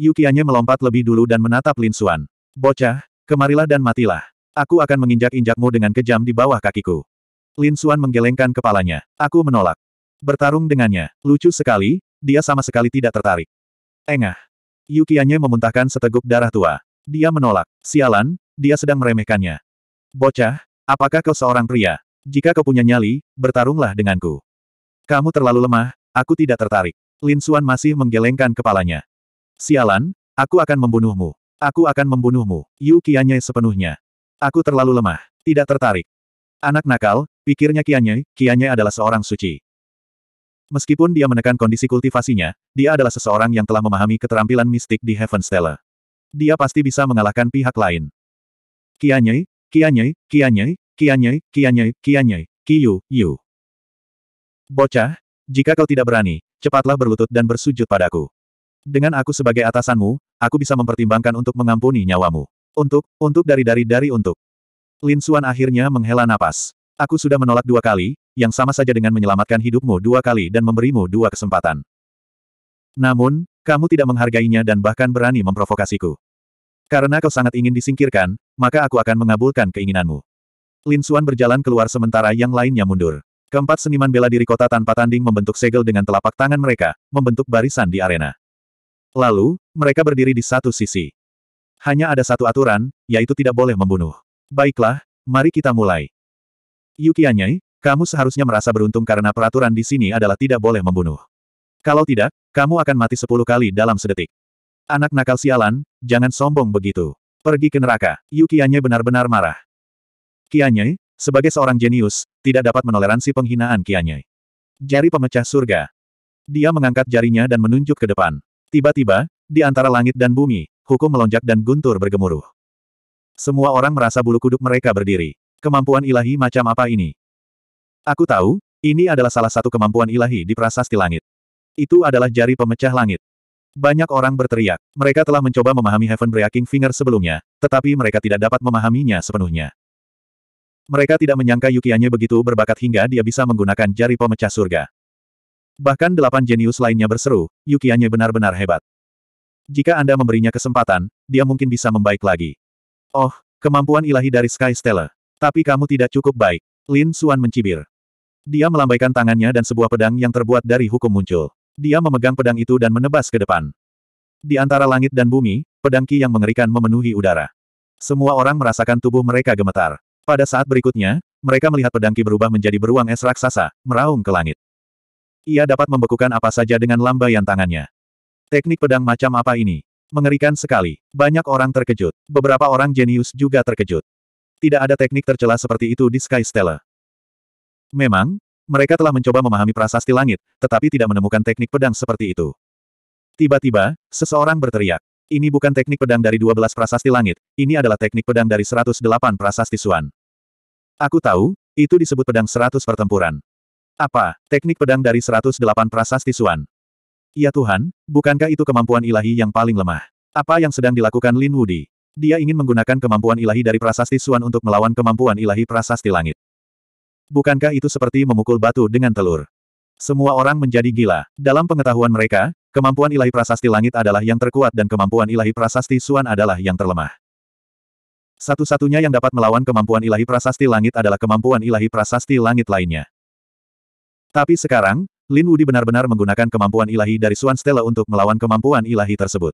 Yukianye melompat lebih dulu dan menatap Lin Suan. Bocah, kemarilah dan matilah. Aku akan menginjak-injakmu dengan kejam di bawah kakiku. Lin Xuan menggelengkan kepalanya. Aku menolak. Bertarung dengannya. Lucu sekali, dia sama sekali tidak tertarik. Engah. Yukianya memuntahkan seteguk darah tua. Dia menolak. Sialan, dia sedang meremehkannya. Bocah, apakah kau seorang pria? Jika kau punya nyali, bertarunglah denganku. Kamu terlalu lemah, aku tidak tertarik. Lin Xuan masih menggelengkan kepalanya. Sialan, aku akan membunuhmu. Aku akan membunuhmu. Yu Qianye sepenuhnya. Aku terlalu lemah. Tidak tertarik. Anak nakal, Pikirnya Kianye, Kianye adalah seorang suci. Meskipun dia menekan kondisi kultivasinya, dia adalah seseorang yang telah memahami keterampilan mistik di Heaven Stellar. Dia pasti bisa mengalahkan pihak lain. Kianye, Kianye, Kianye, Kianye, Kianye, Kianye, Kiyu, Yu. Bocah, jika kau tidak berani, cepatlah berlutut dan bersujud padaku. Dengan aku sebagai atasanmu, aku bisa mempertimbangkan untuk mengampuni nyawamu. Untuk, untuk dari dari dari untuk. Lin Suan akhirnya menghela napas. Aku sudah menolak dua kali, yang sama saja dengan menyelamatkan hidupmu dua kali dan memberimu dua kesempatan. Namun, kamu tidak menghargainya dan bahkan berani memprovokasiku. Karena kau sangat ingin disingkirkan, maka aku akan mengabulkan keinginanmu. Lin Suan berjalan keluar sementara yang lainnya mundur. Keempat seniman bela diri kota tanpa tanding membentuk segel dengan telapak tangan mereka, membentuk barisan di arena. Lalu, mereka berdiri di satu sisi. Hanya ada satu aturan, yaitu tidak boleh membunuh. Baiklah, mari kita mulai. Yuki kamu seharusnya merasa beruntung karena peraturan di sini adalah tidak boleh membunuh. Kalau tidak, kamu akan mati sepuluh kali dalam sedetik. Anak nakal sialan, jangan sombong begitu. Pergi ke neraka. Yuki benar-benar marah. Kianyai, sebagai seorang jenius, tidak dapat menoleransi penghinaan Kianyai. Jari pemecah surga. Dia mengangkat jarinya dan menunjuk ke depan. Tiba-tiba, di antara langit dan bumi, hukum melonjak dan guntur bergemuruh. Semua orang merasa bulu kuduk mereka berdiri. Kemampuan ilahi macam apa ini? Aku tahu, ini adalah salah satu kemampuan ilahi di prasasti langit. Itu adalah jari pemecah langit. Banyak orang berteriak. Mereka telah mencoba memahami Heaven Breaking Finger sebelumnya, tetapi mereka tidak dapat memahaminya sepenuhnya. Mereka tidak menyangka Yukianya begitu berbakat hingga dia bisa menggunakan jari pemecah surga. Bahkan delapan jenius lainnya berseru, Yukianya benar-benar hebat. Jika Anda memberinya kesempatan, dia mungkin bisa membaik lagi. Oh, kemampuan ilahi dari Sky Stellar. Tapi kamu tidak cukup baik. Lin Suan mencibir. Dia melambaikan tangannya dan sebuah pedang yang terbuat dari hukum muncul. Dia memegang pedang itu dan menebas ke depan. Di antara langit dan bumi, pedang Qi yang mengerikan memenuhi udara. Semua orang merasakan tubuh mereka gemetar. Pada saat berikutnya, mereka melihat pedang Qi berubah menjadi beruang es raksasa, meraung ke langit. Ia dapat membekukan apa saja dengan lambaian tangannya. Teknik pedang macam apa ini? Mengerikan sekali. Banyak orang terkejut. Beberapa orang jenius juga terkejut. Tidak ada teknik tercela seperti itu di Sky Stella. Memang, mereka telah mencoba memahami prasasti langit, tetapi tidak menemukan teknik pedang seperti itu. Tiba-tiba, seseorang berteriak. Ini bukan teknik pedang dari 12 prasasti langit, ini adalah teknik pedang dari 108 prasasti suan. Aku tahu, itu disebut pedang 100 pertempuran. Apa, teknik pedang dari 108 prasasti suan? Ya Tuhan, bukankah itu kemampuan ilahi yang paling lemah? Apa yang sedang dilakukan Lin Wudi? Dia ingin menggunakan kemampuan ilahi dari prasasti Suan untuk melawan kemampuan ilahi prasasti langit. Bukankah itu seperti memukul batu dengan telur? Semua orang menjadi gila. Dalam pengetahuan mereka, kemampuan ilahi prasasti langit adalah yang terkuat dan kemampuan ilahi prasasti Suan adalah yang terlemah. Satu-satunya yang dapat melawan kemampuan ilahi prasasti langit adalah kemampuan ilahi prasasti langit lainnya. Tapi sekarang, Lin Wudi benar-benar menggunakan kemampuan ilahi dari Suan Stella untuk melawan kemampuan ilahi tersebut.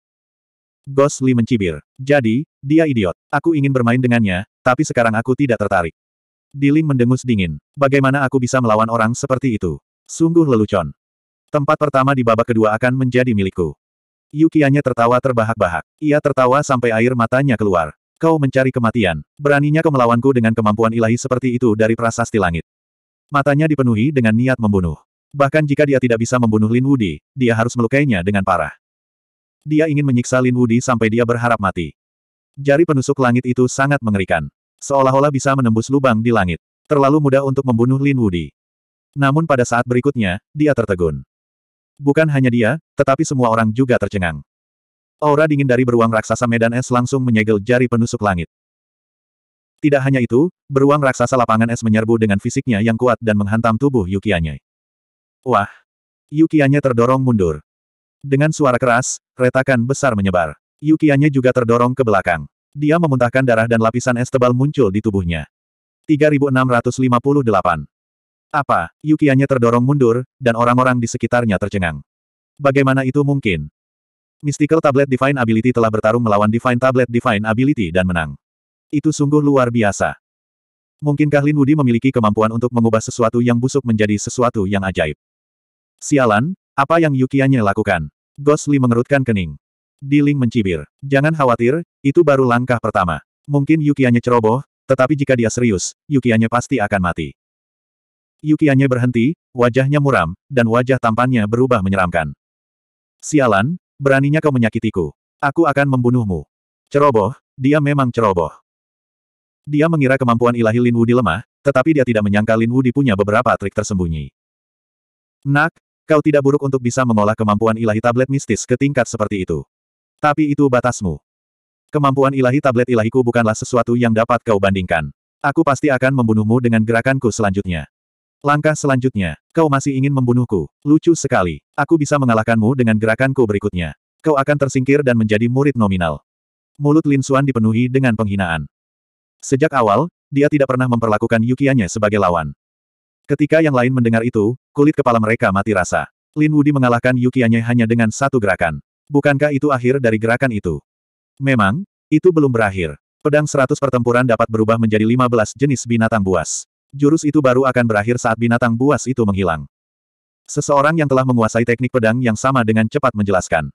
Ghost Li mencibir. Jadi, dia idiot. Aku ingin bermain dengannya, tapi sekarang aku tidak tertarik. Diling mendengus dingin. Bagaimana aku bisa melawan orang seperti itu? Sungguh lelucon. Tempat pertama di babak kedua akan menjadi milikku. Yukianya tertawa terbahak-bahak. Ia tertawa sampai air matanya keluar. Kau mencari kematian. Beraninya kau melawanku dengan kemampuan ilahi seperti itu dari prasasti langit. Matanya dipenuhi dengan niat membunuh. Bahkan jika dia tidak bisa membunuh Lin Wudi, dia harus melukainya dengan parah. Dia ingin menyiksa Lin Wudi sampai dia berharap mati. Jari penusuk langit itu sangat mengerikan. Seolah-olah bisa menembus lubang di langit. Terlalu mudah untuk membunuh Lin Wudi. Namun pada saat berikutnya, dia tertegun. Bukan hanya dia, tetapi semua orang juga tercengang. Aura dingin dari beruang raksasa medan es langsung menyegel jari penusuk langit. Tidak hanya itu, beruang raksasa lapangan es menyerbu dengan fisiknya yang kuat dan menghantam tubuh Yukianya. Wah! Yukianya terdorong mundur. Dengan suara keras, retakan besar menyebar. Yukianya juga terdorong ke belakang. Dia memuntahkan darah dan lapisan es tebal muncul di tubuhnya. 3658. Apa? Yukianya terdorong mundur, dan orang-orang di sekitarnya tercengang. Bagaimana itu mungkin? Mystical Tablet Divine Ability telah bertarung melawan Divine Tablet Divine Ability dan menang. Itu sungguh luar biasa. Mungkinkah Lin Wudi memiliki kemampuan untuk mengubah sesuatu yang busuk menjadi sesuatu yang ajaib? Sialan, apa yang Yukianya lakukan? Gosli mengerutkan kening. Di Ling mencibir. Jangan khawatir, itu baru langkah pertama. Mungkin Yukianya ceroboh, tetapi jika dia serius, Yukianya pasti akan mati. Yukianya berhenti, wajahnya muram, dan wajah tampannya berubah menyeramkan. Sialan, beraninya kau menyakitiku. Aku akan membunuhmu. Ceroboh, dia memang ceroboh. Dia mengira kemampuan ilahi Lin Wu dilemah, tetapi dia tidak menyangka Lin Wu punya beberapa trik tersembunyi. Nak, Kau tidak buruk untuk bisa mengolah kemampuan ilahi tablet mistis ke tingkat seperti itu. Tapi itu batasmu. Kemampuan ilahi tablet ilahiku bukanlah sesuatu yang dapat kau bandingkan. Aku pasti akan membunuhmu dengan gerakanku selanjutnya. Langkah selanjutnya, kau masih ingin membunuhku. Lucu sekali. Aku bisa mengalahkanmu dengan gerakanku berikutnya. Kau akan tersingkir dan menjadi murid nominal. Mulut Lin Xuan dipenuhi dengan penghinaan. Sejak awal, dia tidak pernah memperlakukan Yukianya sebagai lawan. Ketika yang lain mendengar itu, kulit kepala mereka mati rasa. Lin Wudi mengalahkan Yukianya hanya dengan satu gerakan. Bukankah itu akhir dari gerakan itu? Memang, itu belum berakhir. Pedang seratus pertempuran dapat berubah menjadi lima belas jenis binatang buas. Jurus itu baru akan berakhir saat binatang buas itu menghilang. Seseorang yang telah menguasai teknik pedang yang sama dengan cepat menjelaskan.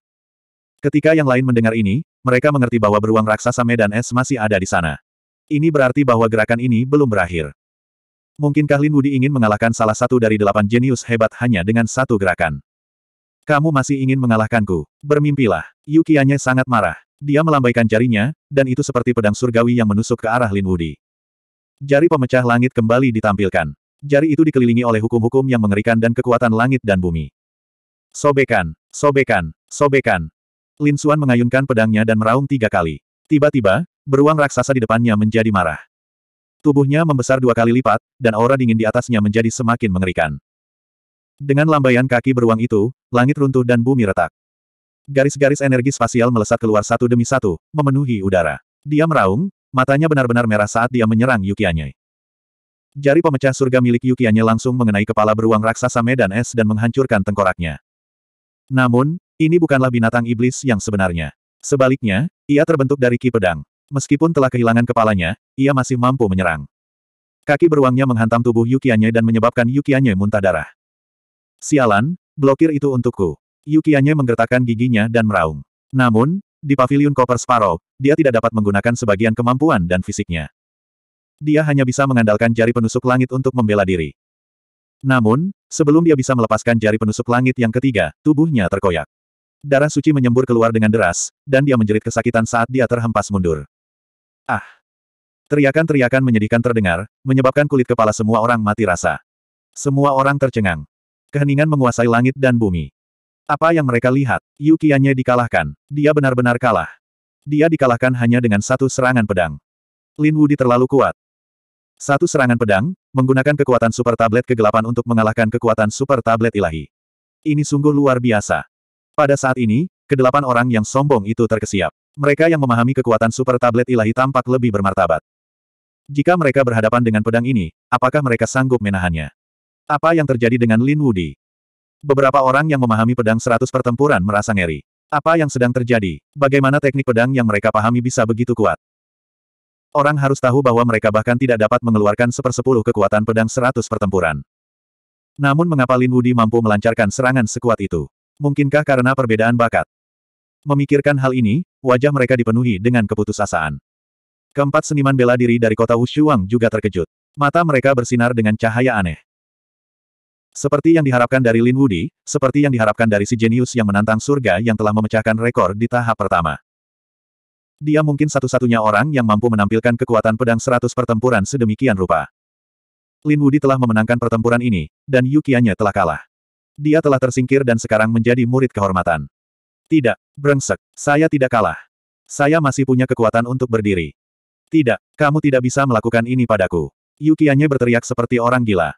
Ketika yang lain mendengar ini, mereka mengerti bahwa beruang raksasa medan es masih ada di sana. Ini berarti bahwa gerakan ini belum berakhir. Mungkinkah Lin Wudi ingin mengalahkan salah satu dari delapan jenius hebat hanya dengan satu gerakan? Kamu masih ingin mengalahkanku? Bermimpilah. Yukianya sangat marah. Dia melambaikan jarinya, dan itu seperti pedang surgawi yang menusuk ke arah Lin Wudi. Jari pemecah langit kembali ditampilkan. Jari itu dikelilingi oleh hukum-hukum yang mengerikan dan kekuatan langit dan bumi. Sobekan, sobekan, sobekan. Lin Suan mengayunkan pedangnya dan meraung tiga kali. Tiba-tiba, beruang raksasa di depannya menjadi marah. Tubuhnya membesar dua kali lipat, dan aura dingin di atasnya menjadi semakin mengerikan. Dengan lambaian kaki beruang itu, langit runtuh dan bumi retak. Garis-garis energi spasial melesat keluar satu demi satu, memenuhi udara. Dia meraung, matanya benar-benar merah saat dia menyerang Yukianye. Jari pemecah surga milik Yukianye langsung mengenai kepala beruang raksasa medan es dan menghancurkan tengkoraknya. Namun, ini bukanlah binatang iblis yang sebenarnya. Sebaliknya, ia terbentuk dari ki pedang. Meskipun telah kehilangan kepalanya, ia masih mampu menyerang. Kaki beruangnya menghantam tubuh Yukianye dan menyebabkan Yukianye muntah darah. Sialan, blokir itu untukku. Yukianye menggertakkan giginya dan meraung. Namun, di pavilion Copper Sparrow, dia tidak dapat menggunakan sebagian kemampuan dan fisiknya. Dia hanya bisa mengandalkan jari penusuk langit untuk membela diri. Namun, sebelum dia bisa melepaskan jari penusuk langit yang ketiga, tubuhnya terkoyak. Darah suci menyembur keluar dengan deras, dan dia menjerit kesakitan saat dia terhempas mundur. Ah! Teriakan-teriakan menyedihkan terdengar, menyebabkan kulit kepala semua orang mati rasa. Semua orang tercengang. Keheningan menguasai langit dan bumi. Apa yang mereka lihat? Yukiannya dikalahkan. Dia benar-benar kalah. Dia dikalahkan hanya dengan satu serangan pedang. Lin Wudi terlalu kuat. Satu serangan pedang, menggunakan kekuatan super tablet kegelapan untuk mengalahkan kekuatan super tablet ilahi. Ini sungguh luar biasa. Pada saat ini, Kedelapan orang yang sombong itu terkesiap. Mereka yang memahami kekuatan super tablet ilahi tampak lebih bermartabat. Jika mereka berhadapan dengan pedang ini, apakah mereka sanggup menahannya? Apa yang terjadi dengan Lin Wudi? Beberapa orang yang memahami pedang seratus pertempuran merasa ngeri. Apa yang sedang terjadi? Bagaimana teknik pedang yang mereka pahami bisa begitu kuat? Orang harus tahu bahwa mereka bahkan tidak dapat mengeluarkan sepersepuluh kekuatan pedang seratus pertempuran. Namun mengapa Lin Wudi mampu melancarkan serangan sekuat itu? Mungkinkah karena perbedaan bakat? Memikirkan hal ini, wajah mereka dipenuhi dengan keputusasaan. Keempat seniman bela diri dari kota Wushuang juga terkejut. Mata mereka bersinar dengan cahaya aneh. Seperti yang diharapkan dari Lin Wudi, seperti yang diharapkan dari si jenius yang menantang surga yang telah memecahkan rekor di tahap pertama. Dia mungkin satu-satunya orang yang mampu menampilkan kekuatan pedang seratus pertempuran sedemikian rupa. Lin Wudi telah memenangkan pertempuran ini, dan Yukianya telah kalah. Dia telah tersingkir dan sekarang menjadi murid kehormatan. Tidak, brengsek, saya tidak kalah. Saya masih punya kekuatan untuk berdiri. Tidak, kamu tidak bisa melakukan ini padaku. Yukianya berteriak seperti orang gila.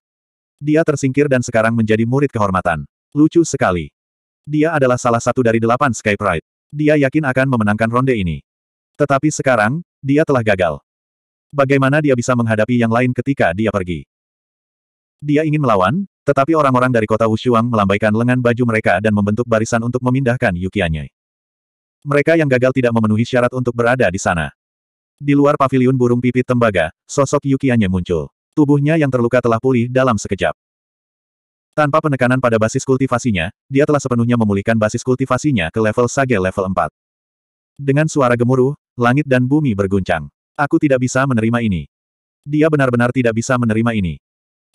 Dia tersingkir dan sekarang menjadi murid kehormatan. Lucu sekali. Dia adalah salah satu dari delapan Sky Pride. Dia yakin akan memenangkan ronde ini. Tetapi sekarang, dia telah gagal. Bagaimana dia bisa menghadapi yang lain ketika dia pergi? Dia ingin melawan, tetapi orang-orang dari kota Wushuang melambaikan lengan baju mereka dan membentuk barisan untuk memindahkan Yukianye. Mereka yang gagal tidak memenuhi syarat untuk berada di sana. Di luar pavilion burung pipit tembaga, sosok Yukianye muncul. Tubuhnya yang terluka telah pulih dalam sekejap. Tanpa penekanan pada basis kultivasinya, dia telah sepenuhnya memulihkan basis kultivasinya ke level Sage level 4. Dengan suara gemuruh, langit dan bumi berguncang. Aku tidak bisa menerima ini. Dia benar-benar tidak bisa menerima ini.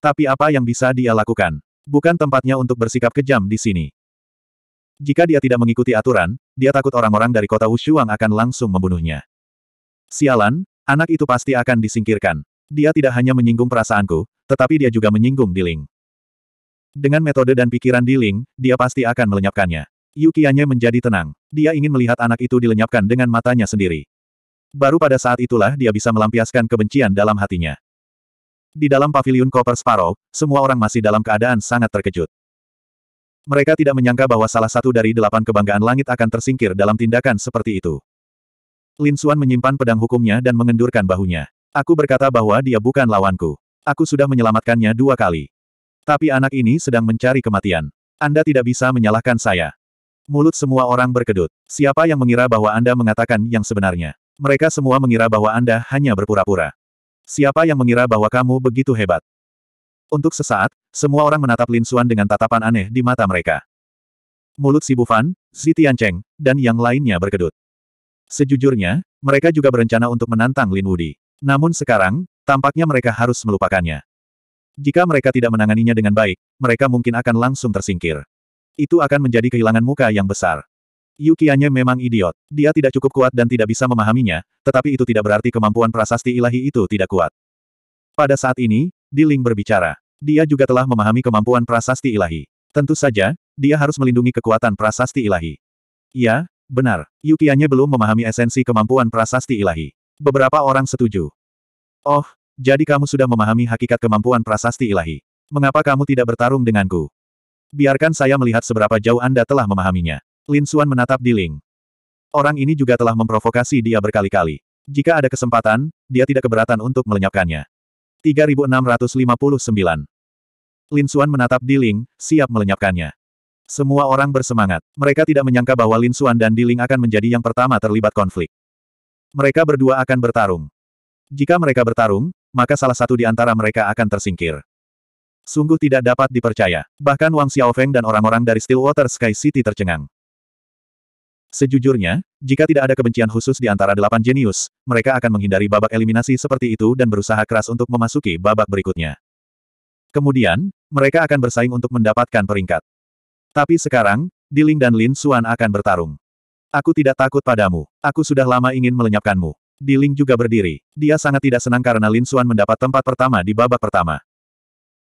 Tapi apa yang bisa dia lakukan? Bukan tempatnya untuk bersikap kejam di sini. Jika dia tidak mengikuti aturan, dia takut orang-orang dari kota Wushuang akan langsung membunuhnya. Sialan, anak itu pasti akan disingkirkan. Dia tidak hanya menyinggung perasaanku, tetapi dia juga menyinggung Di Ling. Dengan metode dan pikiran Di Ling, dia pasti akan melenyapkannya. Yukianya menjadi tenang. Dia ingin melihat anak itu dilenyapkan dengan matanya sendiri. Baru pada saat itulah dia bisa melampiaskan kebencian dalam hatinya. Di dalam pavilion Copper Sparrow, semua orang masih dalam keadaan sangat terkejut. Mereka tidak menyangka bahwa salah satu dari delapan kebanggaan langit akan tersingkir dalam tindakan seperti itu. Lin Xuan menyimpan pedang hukumnya dan mengendurkan bahunya. Aku berkata bahwa dia bukan lawanku. Aku sudah menyelamatkannya dua kali. Tapi anak ini sedang mencari kematian. Anda tidak bisa menyalahkan saya. Mulut semua orang berkedut. Siapa yang mengira bahwa Anda mengatakan yang sebenarnya? Mereka semua mengira bahwa Anda hanya berpura-pura. Siapa yang mengira bahwa kamu begitu hebat? Untuk sesaat, semua orang menatap Lin Xuan dengan tatapan aneh di mata mereka. Mulut si Bufan, si Cheng, dan yang lainnya berkedut. Sejujurnya, mereka juga berencana untuk menantang Lin Wudi. Namun sekarang, tampaknya mereka harus melupakannya. Jika mereka tidak menanganinya dengan baik, mereka mungkin akan langsung tersingkir. Itu akan menjadi kehilangan muka yang besar. Yukianya memang idiot. Dia tidak cukup kuat dan tidak bisa memahaminya, tetapi itu tidak berarti kemampuan prasasti ilahi itu tidak kuat. Pada saat ini, Di Diling berbicara. Dia juga telah memahami kemampuan prasasti ilahi. Tentu saja, dia harus melindungi kekuatan prasasti ilahi. Ya, benar. Yukianya belum memahami esensi kemampuan prasasti ilahi. Beberapa orang setuju. Oh, jadi kamu sudah memahami hakikat kemampuan prasasti ilahi. Mengapa kamu tidak bertarung denganku? Biarkan saya melihat seberapa jauh Anda telah memahaminya. Lin Xuan menatap Di Ling. Orang ini juga telah memprovokasi dia berkali-kali. Jika ada kesempatan, dia tidak keberatan untuk melenyapkannya. 3659. Lin Xuan menatap Di Ling, siap melenyapkannya. Semua orang bersemangat. Mereka tidak menyangka bahwa Lin Xuan dan Di Ling akan menjadi yang pertama terlibat konflik. Mereka berdua akan bertarung. Jika mereka bertarung, maka salah satu di antara mereka akan tersingkir. Sungguh tidak dapat dipercaya. Bahkan Wang Xiaofeng dan orang-orang dari Stillwater Sky City tercengang. Sejujurnya, jika tidak ada kebencian khusus di antara delapan jenius, mereka akan menghindari babak eliminasi seperti itu dan berusaha keras untuk memasuki babak berikutnya. Kemudian, mereka akan bersaing untuk mendapatkan peringkat. Tapi sekarang, Diling dan Lin Suan akan bertarung. Aku tidak takut padamu. Aku sudah lama ingin melenyapkanmu. Diling juga berdiri. Dia sangat tidak senang karena Lin Suan mendapat tempat pertama di babak pertama.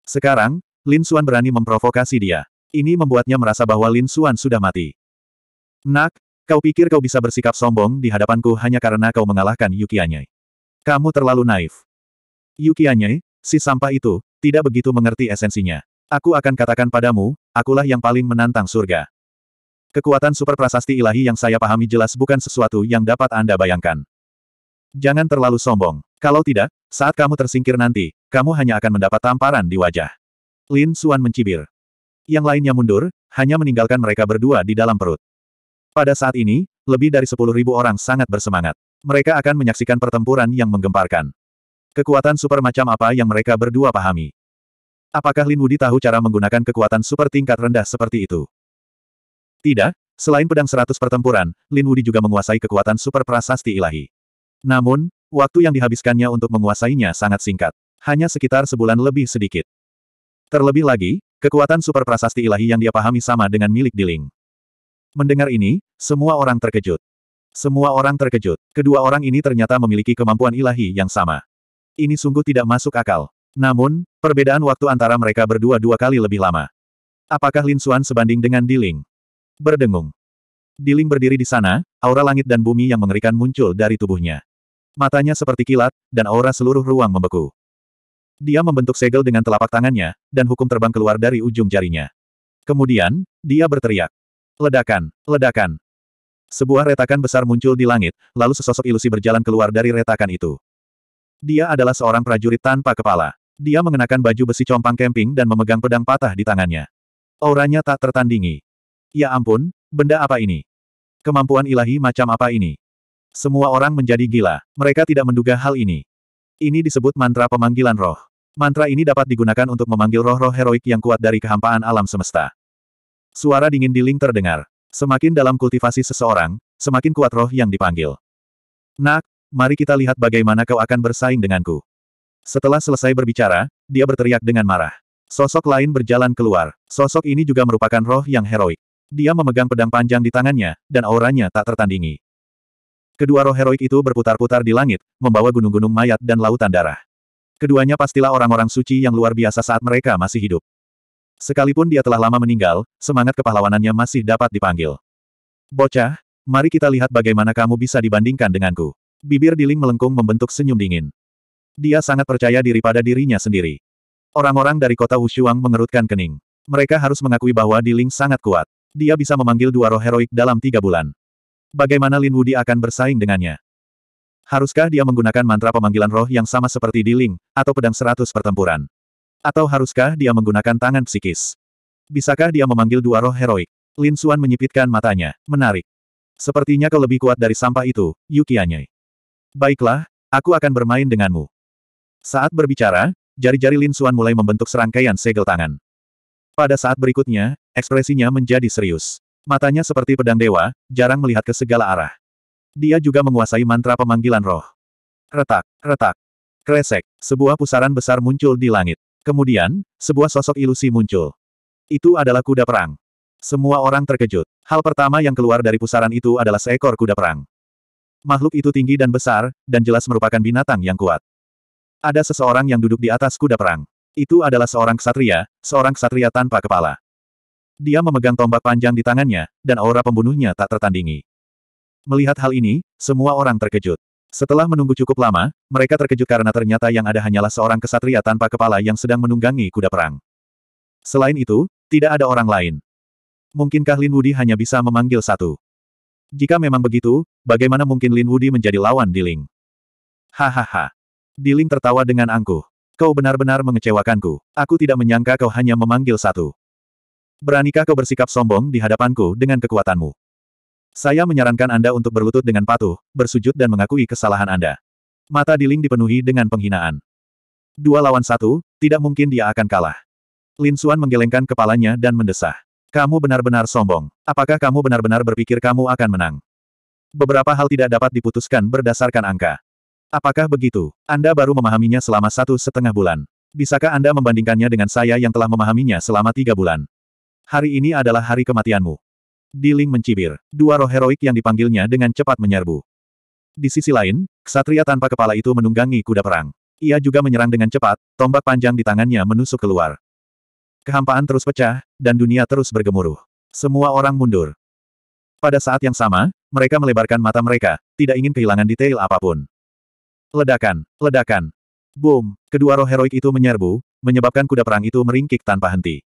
Sekarang, Lin Suan berani memprovokasi dia. Ini membuatnya merasa bahwa Lin Suan sudah mati. Nak, Kau pikir kau bisa bersikap sombong di hadapanku hanya karena kau mengalahkan Yuki Kamu terlalu naif. Yuki si sampah itu, tidak begitu mengerti esensinya. Aku akan katakan padamu, akulah yang paling menantang surga. Kekuatan super prasasti ilahi yang saya pahami jelas bukan sesuatu yang dapat Anda bayangkan. Jangan terlalu sombong. Kalau tidak, saat kamu tersingkir nanti, kamu hanya akan mendapat tamparan di wajah. Lin Suan mencibir. Yang lainnya mundur, hanya meninggalkan mereka berdua di dalam perut. Pada saat ini, lebih dari 10.000 orang sangat bersemangat. Mereka akan menyaksikan pertempuran yang menggemparkan. Kekuatan super macam apa yang mereka berdua pahami? Apakah Lin Wudi tahu cara menggunakan kekuatan super tingkat rendah seperti itu? Tidak, selain pedang seratus pertempuran, Lin Wudi juga menguasai kekuatan super prasasti ilahi. Namun, waktu yang dihabiskannya untuk menguasainya sangat singkat. Hanya sekitar sebulan lebih sedikit. Terlebih lagi, kekuatan super prasasti ilahi yang dia pahami sama dengan milik Diling. Mendengar ini, semua orang terkejut. Semua orang terkejut. Kedua orang ini ternyata memiliki kemampuan ilahi yang sama. Ini sungguh tidak masuk akal. Namun, perbedaan waktu antara mereka berdua dua kali lebih lama. Apakah Lin Xuan sebanding dengan Diling? Berdengung. Diling berdiri di sana, aura langit dan bumi yang mengerikan muncul dari tubuhnya. Matanya seperti kilat, dan aura seluruh ruang membeku. Dia membentuk segel dengan telapak tangannya, dan hukum terbang keluar dari ujung jarinya. Kemudian, dia berteriak. Ledakan, ledakan. Sebuah retakan besar muncul di langit, lalu sesosok ilusi berjalan keluar dari retakan itu. Dia adalah seorang prajurit tanpa kepala. Dia mengenakan baju besi compang kemping dan memegang pedang patah di tangannya. Auranya tak tertandingi. Ya ampun, benda apa ini? Kemampuan ilahi macam apa ini? Semua orang menjadi gila. Mereka tidak menduga hal ini. Ini disebut mantra pemanggilan roh. Mantra ini dapat digunakan untuk memanggil roh-roh heroik yang kuat dari kehampaan alam semesta. Suara dingin di Ling terdengar. Semakin dalam kultivasi seseorang, semakin kuat roh yang dipanggil. Nak, mari kita lihat bagaimana kau akan bersaing denganku. Setelah selesai berbicara, dia berteriak dengan marah. Sosok lain berjalan keluar. Sosok ini juga merupakan roh yang heroik. Dia memegang pedang panjang di tangannya, dan auranya tak tertandingi. Kedua roh heroik itu berputar-putar di langit, membawa gunung-gunung mayat dan lautan darah. Keduanya pastilah orang-orang suci yang luar biasa saat mereka masih hidup. Sekalipun dia telah lama meninggal, semangat kepahlawanannya masih dapat dipanggil. Bocah, mari kita lihat bagaimana kamu bisa dibandingkan denganku. Bibir Diling melengkung membentuk senyum dingin. Dia sangat percaya diri pada dirinya sendiri. Orang-orang dari kota Wushuang mengerutkan kening. Mereka harus mengakui bahwa Diling sangat kuat. Dia bisa memanggil dua roh heroik dalam tiga bulan. Bagaimana Lin Wudi akan bersaing dengannya? Haruskah dia menggunakan mantra pemanggilan roh yang sama seperti Diling, atau pedang seratus pertempuran? Atau haruskah dia menggunakan tangan psikis? Bisakah dia memanggil dua roh heroik? Lin Suan menyipitkan matanya. Menarik. Sepertinya kau lebih kuat dari sampah itu, Yukianye. Baiklah, aku akan bermain denganmu. Saat berbicara, jari-jari Lin Suan mulai membentuk serangkaian segel tangan. Pada saat berikutnya, ekspresinya menjadi serius. Matanya seperti pedang dewa, jarang melihat ke segala arah. Dia juga menguasai mantra pemanggilan roh. Retak, retak. Kresek, sebuah pusaran besar muncul di langit. Kemudian, sebuah sosok ilusi muncul. Itu adalah kuda perang. Semua orang terkejut. Hal pertama yang keluar dari pusaran itu adalah seekor kuda perang. Makhluk itu tinggi dan besar, dan jelas merupakan binatang yang kuat. Ada seseorang yang duduk di atas kuda perang. Itu adalah seorang ksatria, seorang ksatria tanpa kepala. Dia memegang tombak panjang di tangannya, dan aura pembunuhnya tak tertandingi. Melihat hal ini, semua orang terkejut. Setelah menunggu cukup lama, mereka terkejut karena ternyata yang ada hanyalah seorang kesatria tanpa kepala yang sedang menunggangi kuda perang. Selain itu, tidak ada orang lain. Mungkinkah Lin Wudi hanya bisa memanggil satu? Jika memang begitu, bagaimana mungkin Lin Wudi menjadi lawan Di Ling? Hahaha. Di Ling tertawa dengan angkuh. Kau benar-benar mengecewakanku. Aku tidak menyangka kau hanya memanggil satu. Beranikah kau bersikap sombong di hadapanku dengan kekuatanmu? Saya menyarankan Anda untuk berlutut dengan patuh, bersujud dan mengakui kesalahan Anda. Mata Diling dipenuhi dengan penghinaan. Dua lawan satu, tidak mungkin dia akan kalah. Lin Suan menggelengkan kepalanya dan mendesah. Kamu benar-benar sombong. Apakah kamu benar-benar berpikir kamu akan menang? Beberapa hal tidak dapat diputuskan berdasarkan angka. Apakah begitu? Anda baru memahaminya selama satu setengah bulan. Bisakah Anda membandingkannya dengan saya yang telah memahaminya selama tiga bulan? Hari ini adalah hari kematianmu. Diling mencibir. Dua roh heroik yang dipanggilnya dengan cepat menyerbu. Di sisi lain, ksatria tanpa kepala itu menunggangi kuda perang. Ia juga menyerang dengan cepat, tombak panjang di tangannya menusuk keluar. Kehampaan terus pecah, dan dunia terus bergemuruh. Semua orang mundur. Pada saat yang sama, mereka melebarkan mata mereka, tidak ingin kehilangan detail apapun. Ledakan, ledakan. Boom, kedua roh heroik itu menyerbu, menyebabkan kuda perang itu meringkik tanpa henti.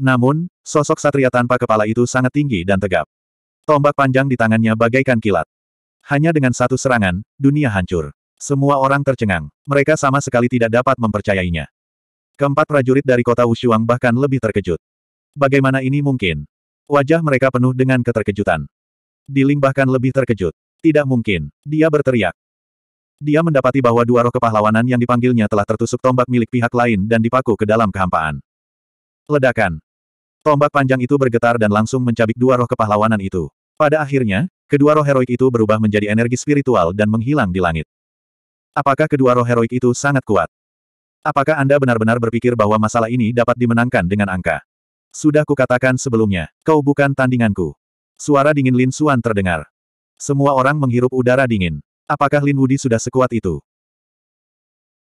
Namun, sosok satria tanpa kepala itu sangat tinggi dan tegap. Tombak panjang di tangannya bagaikan kilat. Hanya dengan satu serangan, dunia hancur. Semua orang tercengang. Mereka sama sekali tidak dapat mempercayainya. Keempat prajurit dari kota Wushuang bahkan lebih terkejut. Bagaimana ini mungkin? Wajah mereka penuh dengan keterkejutan. Diling bahkan lebih terkejut. Tidak mungkin. Dia berteriak. Dia mendapati bahwa dua roh kepahlawanan yang dipanggilnya telah tertusuk tombak milik pihak lain dan dipaku ke dalam kehampaan. Ledakan. Tombak panjang itu bergetar dan langsung mencabik dua roh kepahlawanan itu. Pada akhirnya, kedua roh heroik itu berubah menjadi energi spiritual dan menghilang di langit. Apakah kedua roh heroik itu sangat kuat? Apakah Anda benar-benar berpikir bahwa masalah ini dapat dimenangkan dengan angka? Sudah kukatakan sebelumnya, kau bukan tandinganku. Suara dingin Lin Suan terdengar. Semua orang menghirup udara dingin. Apakah Lin Wudi sudah sekuat itu?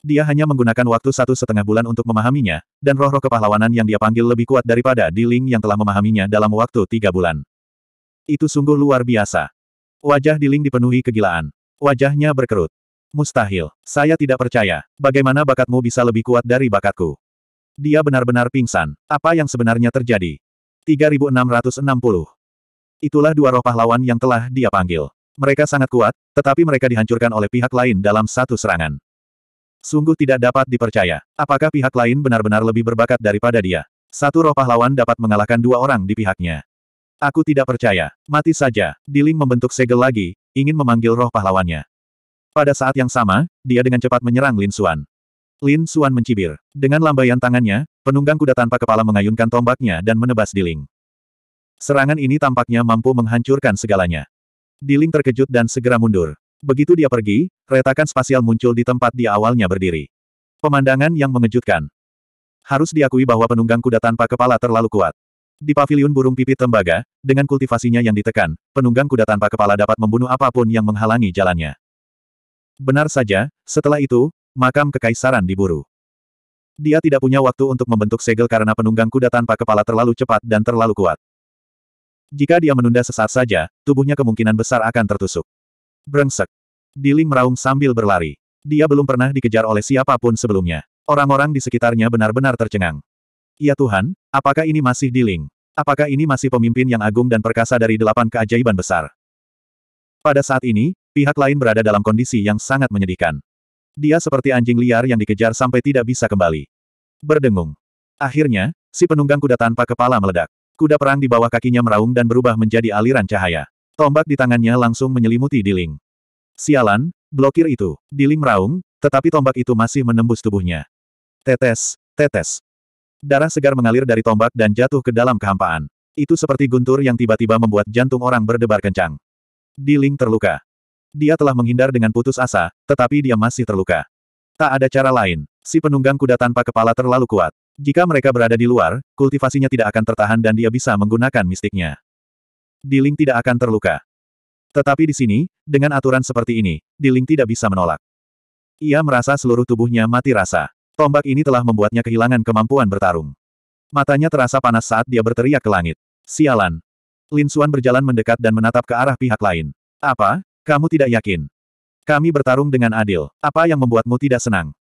Dia hanya menggunakan waktu satu setengah bulan untuk memahaminya, dan roh-roh kepahlawanan yang dia panggil lebih kuat daripada Di Ling yang telah memahaminya dalam waktu tiga bulan. Itu sungguh luar biasa. Wajah Di Ling dipenuhi kegilaan. Wajahnya berkerut. Mustahil. Saya tidak percaya. Bagaimana bakatmu bisa lebih kuat dari bakatku? Dia benar-benar pingsan. Apa yang sebenarnya terjadi? 3660. Itulah dua roh pahlawan yang telah dia panggil. Mereka sangat kuat, tetapi mereka dihancurkan oleh pihak lain dalam satu serangan. Sungguh tidak dapat dipercaya. Apakah pihak lain benar-benar lebih berbakat daripada dia? Satu roh pahlawan dapat mengalahkan dua orang di pihaknya. Aku tidak percaya. Mati saja. Diling membentuk segel lagi, ingin memanggil roh pahlawannya. Pada saat yang sama, dia dengan cepat menyerang Lin Suan. Lin Suan mencibir. Dengan lambaian tangannya, penunggang kuda tanpa kepala mengayunkan tombaknya dan menebas Diling. Serangan ini tampaknya mampu menghancurkan segalanya. Diling terkejut dan segera mundur. Begitu dia pergi, retakan spasial muncul di tempat dia awalnya berdiri. Pemandangan yang mengejutkan. Harus diakui bahwa penunggang kuda tanpa kepala terlalu kuat. Di paviliun burung pipit tembaga, dengan kultivasinya yang ditekan, penunggang kuda tanpa kepala dapat membunuh apapun yang menghalangi jalannya. Benar saja, setelah itu, makam kekaisaran diburu. Dia tidak punya waktu untuk membentuk segel karena penunggang kuda tanpa kepala terlalu cepat dan terlalu kuat. Jika dia menunda sesaat saja, tubuhnya kemungkinan besar akan tertusuk. Brengsek. Diling meraung sambil berlari. Dia belum pernah dikejar oleh siapapun sebelumnya. Orang-orang di sekitarnya benar-benar tercengang. Ya Tuhan, apakah ini masih Diling? Apakah ini masih pemimpin yang agung dan perkasa dari delapan keajaiban besar? Pada saat ini, pihak lain berada dalam kondisi yang sangat menyedihkan. Dia seperti anjing liar yang dikejar sampai tidak bisa kembali. Berdengung. Akhirnya, si penunggang kuda tanpa kepala meledak. Kuda perang di bawah kakinya meraung dan berubah menjadi aliran cahaya. Tombak di tangannya langsung menyelimuti Diling. Sialan, blokir itu. Diling meraung, tetapi tombak itu masih menembus tubuhnya. Tetes, tetes. Darah segar mengalir dari tombak dan jatuh ke dalam kehampaan. Itu seperti guntur yang tiba-tiba membuat jantung orang berdebar kencang. Diling terluka. Dia telah menghindar dengan putus asa, tetapi dia masih terluka. Tak ada cara lain. Si penunggang kuda tanpa kepala terlalu kuat. Jika mereka berada di luar, kultivasinya tidak akan tertahan dan dia bisa menggunakan mistiknya. Diling tidak akan terluka. Tetapi di sini, dengan aturan seperti ini, Diling tidak bisa menolak. Ia merasa seluruh tubuhnya mati rasa. Tombak ini telah membuatnya kehilangan kemampuan bertarung. Matanya terasa panas saat dia berteriak ke langit. Sialan. Lin Suan berjalan mendekat dan menatap ke arah pihak lain. Apa? Kamu tidak yakin? Kami bertarung dengan adil. Apa yang membuatmu tidak senang?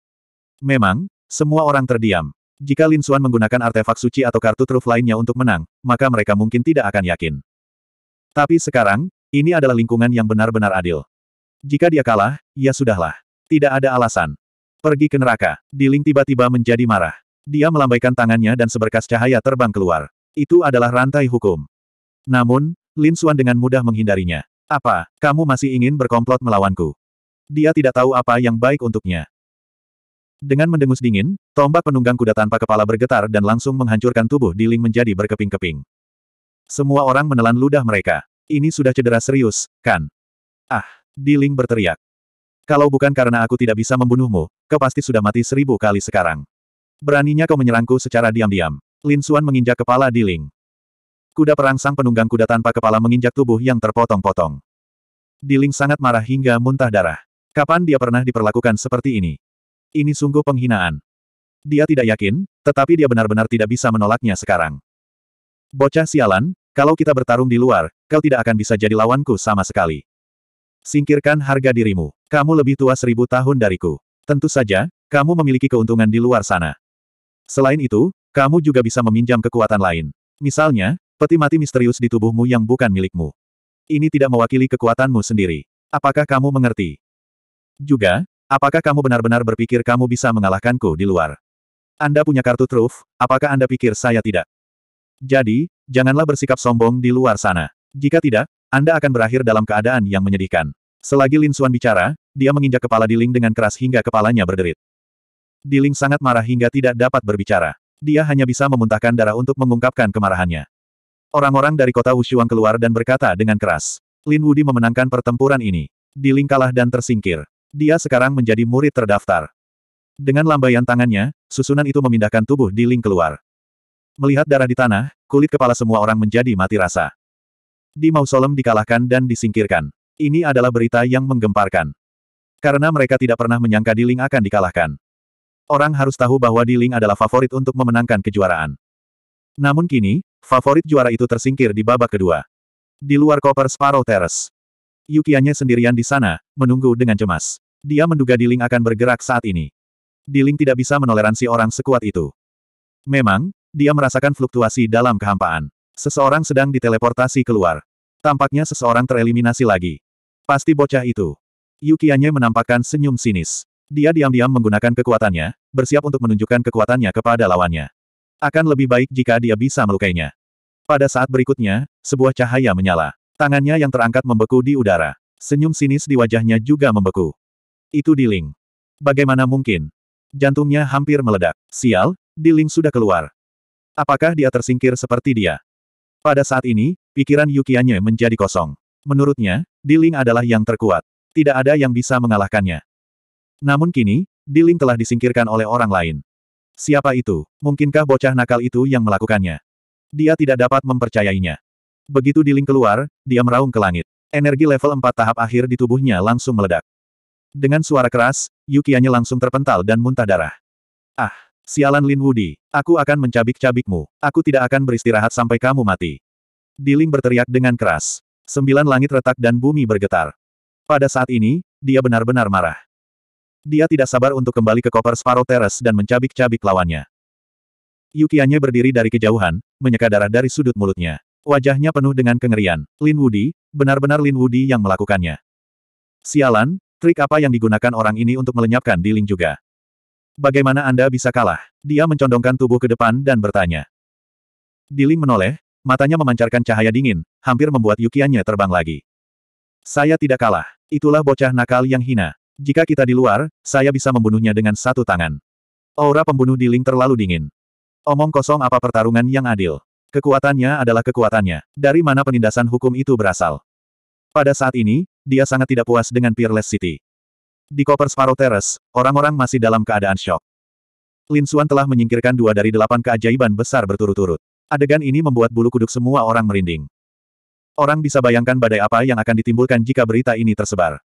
Memang, semua orang terdiam. Jika Lin Suan menggunakan artefak suci atau kartu truf lainnya untuk menang, maka mereka mungkin tidak akan yakin. Tapi sekarang, ini adalah lingkungan yang benar-benar adil. Jika dia kalah, ya sudahlah. Tidak ada alasan. Pergi ke neraka. Diling tiba-tiba menjadi marah. Dia melambaikan tangannya dan seberkas cahaya terbang keluar. Itu adalah rantai hukum. Namun, Lin Xuan dengan mudah menghindarinya. Apa, kamu masih ingin berkomplot melawanku? Dia tidak tahu apa yang baik untuknya. Dengan mendengus dingin, tombak penunggang kuda tanpa kepala bergetar dan langsung menghancurkan tubuh Diling menjadi berkeping-keping. Semua orang menelan ludah mereka. Ini sudah cedera serius, kan? Ah, Di Ling berteriak. Kalau bukan karena aku tidak bisa membunuhmu, kau pasti sudah mati seribu kali sekarang. Beraninya kau menyerangku secara diam-diam. Lin Suan menginjak kepala Di Ling. Kuda perang sang penunggang kuda tanpa kepala menginjak tubuh yang terpotong-potong. Di Ling sangat marah hingga muntah darah. Kapan dia pernah diperlakukan seperti ini? Ini sungguh penghinaan. Dia tidak yakin, tetapi dia benar-benar tidak bisa menolaknya sekarang. Bocah sialan, kalau kita bertarung di luar, kau tidak akan bisa jadi lawanku sama sekali. Singkirkan harga dirimu. Kamu lebih tua seribu tahun dariku. Tentu saja, kamu memiliki keuntungan di luar sana. Selain itu, kamu juga bisa meminjam kekuatan lain. Misalnya, peti mati misterius di tubuhmu yang bukan milikmu. Ini tidak mewakili kekuatanmu sendiri. Apakah kamu mengerti? Juga, apakah kamu benar-benar berpikir kamu bisa mengalahkanku di luar? Anda punya kartu truf, apakah Anda pikir saya tidak? Jadi, janganlah bersikap sombong di luar sana. Jika tidak, Anda akan berakhir dalam keadaan yang menyedihkan. Selagi Lin Xuan bicara, dia menginjak kepala Di Ling dengan keras hingga kepalanya berderit. Di Ling sangat marah hingga tidak dapat berbicara. Dia hanya bisa memuntahkan darah untuk mengungkapkan kemarahannya. Orang-orang dari kota Wushuang keluar dan berkata dengan keras. Lin Wudi memenangkan pertempuran ini. Di Ling kalah dan tersingkir. Dia sekarang menjadi murid terdaftar. Dengan lambaian tangannya, susunan itu memindahkan tubuh Di Ling keluar. Melihat darah di tanah, kulit kepala semua orang menjadi mati rasa. Di mausolem dikalahkan dan disingkirkan. Ini adalah berita yang menggemparkan. Karena mereka tidak pernah menyangka Diling akan dikalahkan. Orang harus tahu bahwa Diling adalah favorit untuk memenangkan kejuaraan. Namun kini, favorit juara itu tersingkir di babak kedua. Di luar koper Sparrow Terrace. Yukianya sendirian di sana, menunggu dengan cemas. Dia menduga Diling akan bergerak saat ini. Diling tidak bisa menoleransi orang sekuat itu. Memang, dia merasakan fluktuasi dalam kehampaan. Seseorang sedang diteleportasi keluar. Tampaknya seseorang tereliminasi lagi. Pasti bocah itu. Yukianye menampakkan senyum sinis. Dia diam-diam menggunakan kekuatannya, bersiap untuk menunjukkan kekuatannya kepada lawannya. Akan lebih baik jika dia bisa melukainya. Pada saat berikutnya, sebuah cahaya menyala. Tangannya yang terangkat membeku di udara. Senyum sinis di wajahnya juga membeku. Itu Diling. Bagaimana mungkin? Jantungnya hampir meledak. Sial, Diling sudah keluar. Apakah dia tersingkir seperti dia? Pada saat ini, pikiran Yukianye menjadi kosong. Menurutnya, Diling adalah yang terkuat. Tidak ada yang bisa mengalahkannya. Namun kini, Diling telah disingkirkan oleh orang lain. Siapa itu? Mungkinkah bocah nakal itu yang melakukannya? Dia tidak dapat mempercayainya. Begitu Diling keluar, dia meraung ke langit. Energi level 4 tahap akhir di tubuhnya langsung meledak. Dengan suara keras, Yukianya langsung terpental dan muntah darah. Ah! Sialan Lin Wudi, aku akan mencabik-cabikmu. Aku tidak akan beristirahat sampai kamu mati. Diling berteriak dengan keras. Sembilan langit retak dan bumi bergetar. Pada saat ini, dia benar-benar marah. Dia tidak sabar untuk kembali ke koper Sparrow Terrace dan mencabik-cabik lawannya. Yukianya berdiri dari kejauhan, menyeka darah dari sudut mulutnya. Wajahnya penuh dengan kengerian. Lin Wudi, benar-benar Lin Wudi yang melakukannya. Sialan, trik apa yang digunakan orang ini untuk melenyapkan Diling juga. Bagaimana Anda bisa kalah? Dia mencondongkan tubuh ke depan dan bertanya. Diling menoleh, matanya memancarkan cahaya dingin, hampir membuat Yukiannya terbang lagi. Saya tidak kalah. Itulah bocah nakal yang hina. Jika kita di luar, saya bisa membunuhnya dengan satu tangan. Aura pembunuh Diling terlalu dingin. Omong kosong apa pertarungan yang adil. Kekuatannya adalah kekuatannya. Dari mana penindasan hukum itu berasal? Pada saat ini, dia sangat tidak puas dengan Peerless City. Di koper Sparrow Terrace, orang-orang masih dalam keadaan shock. Lin Xuan telah menyingkirkan dua dari delapan keajaiban besar berturut-turut. Adegan ini membuat bulu kuduk semua orang merinding. Orang bisa bayangkan badai apa yang akan ditimbulkan jika berita ini tersebar.